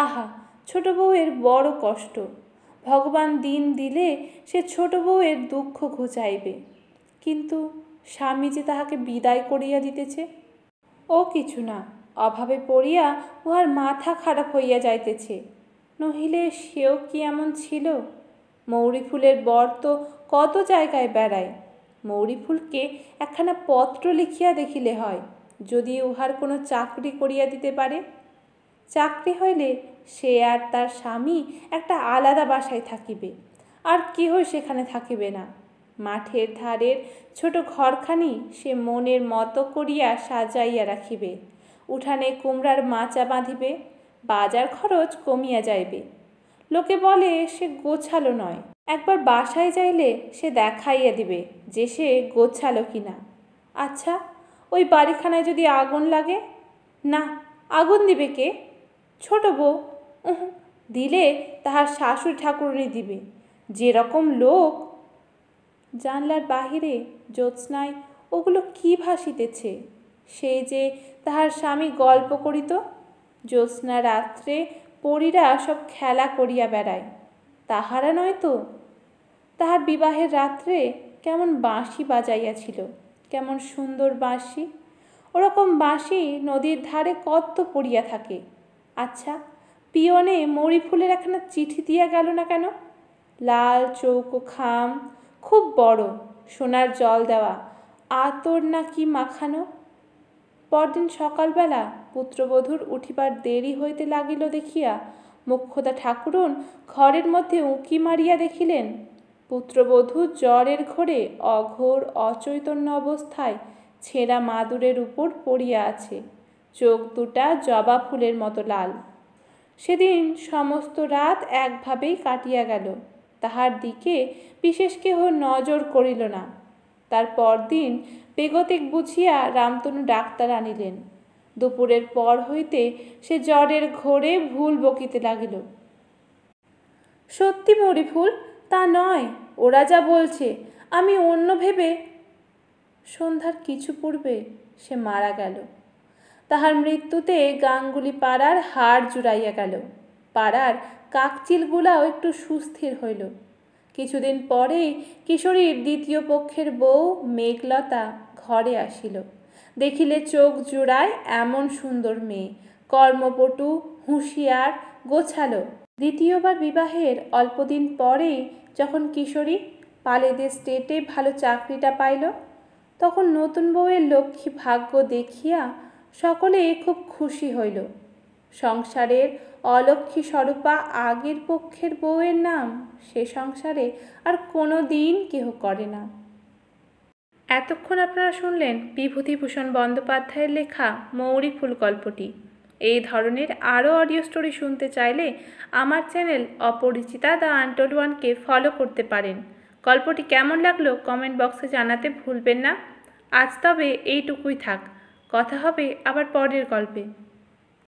আহা ছোট বউয়ের বড় কষ্ট ভগবান দিন দিলে সে ছোট বউয়ের দুঃখ ঘুচাইবে কিন্তু স্বামী যে তাহাকে বিদায় করিয়া দিতেছে ও কিছু না অভাবে পড়িয়া উহার মাথা খারাপ হইয়া যাইতেছে নহিলে সেও কি এমন ছিল মৌরি ফুলের বর তো কত জায়গায় বেড়ায় মৌরি ফুলকে একখানা পত্র লিখিয়া দেখিলে হয় যদি উহার কোনো চাকরি করিয়া দিতে পারে চাকরি হইলে সে আর তার স্বামী একটা আলাদা বাসায় থাকিবে আর কেহ সেখানে থাকিবে না মাঠের ধারের ছোট ঘরখানি সে মনের মতো করিয়া সাজাইয়া রাখিবে উঠানে কুমড়ার মাচা বাঁধিবে বাজার খরচ কমিয়া যাইবে লোকে বলে সে গোছালো নয় একবার বাসায় যাইলে সে দেখাইয়া দিবে যে সে গোছালো কিনা আচ্ছা ওই বাড়িখানায় যদি আগুন লাগে না আগুন দিবে কে ছোট বউ দিলে তাহার শাশুড়ি ঠাকুরনি দিবে যেরকম লোক জানলার বাহিরে জ্যোৎস্নায় ওগুলো কি ভাসিতেছে সেই যে তাহার স্বামী গল্প করিত জ্যোৎস্না রাত্রে পরীরা সব খেলা করিয়া বেড়ায় তাহারা নয় তো তাহার বিবাহের রাত্রে কেমন বাঁশি বাজাইয়াছিল কেমন সুন্দর বাঁশি ওরকম বাঁশি নদীর ধারে কত পড়িয়া থাকে আচ্ছা পিয়নে মরিফুলের ফুলের একখানা চিঠি দিয়া গেল না কেন লাল চৌকো খাম খুব বড় সোনার জল দেওয়া আতর না কি মাখানো পরদিন সকালবেলা পুত্রবধূর উঠিবার দেরি হইতে লাগিল দেখিয়া মুখ্যদা ঠাকুরন ঘরের মধ্যে উঁকি মারিয়া দেখিলেন পুত্রবধূ জ্বরের ঘোরে অঘোর অচৈতন্য অবস্থায় ছেঁড়া মাদুরের উপর পড়িয়া আছে চোখ দুটা জবা ফুলের মতো লাল সেদিন সমস্ত রাত একভাবেই কাটিয়া গেল তাহার দিকে বিশেষ কেহ নজর করিল না তার পরদিন বেগতিক বুঝিয়া রামতনু ডাক্তার আনিলেন দুপুরের পর হইতে সে জ্বরের ঘোরে ভুল বকিতে লাগিল সত্যি মরিফুল তা নয় ওরা যা বলছে আমি অন্য ভেবে সন্ধ্যার কিছু পূর্বে সে মারা গেল তাহার মৃত্যুতে গাঙ্গুলি পাড়ার হাড় জুড়াইয়া গেল পাড়ার কাকচিলগুলাও একটু সুস্থির হইল কিছুদিন পরেই কিশোরীর দ্বিতীয় পক্ষের বউ মেঘলতা ঘরে আসিল দেখিলে চোখ জোড়ায় এমন সুন্দর মেয়ে কর্মপটু হুঁশিয়ার গোছালো দ্বিতীয়বার বিবাহের অল্পদিন পরেই যখন কিশোরী পালেদের স্টেটে ভালো চাকরিটা পাইল তখন নতুন বউয়ের লক্ষ্মী ভাগ্য দেখিয়া সকলে খুব খুশি হইল সংসারের অলক্ষ্মী স্বরূপা আগের পক্ষের বউয়ের নাম সে সংসারে আর কোনো দিন কেহ করে না এতক্ষণ আপনারা শুনলেন বিভূতিভূষণ বন্দ্যোপাধ্যায়ের লেখা মৌরি ফুল গল্পটি এই ধরনের আরও অডিও স্টোরি শুনতে চাইলে আমার চ্যানেল অপরিচিতা দ্য আন্টোল ওয়ানকে ফলো করতে পারেন গল্পটি কেমন লাগলো কমেন্ট বক্সে জানাতে ভুলবেন না আজ তবে এইটুকুই থাক কথা হবে আবার পরের গল্পে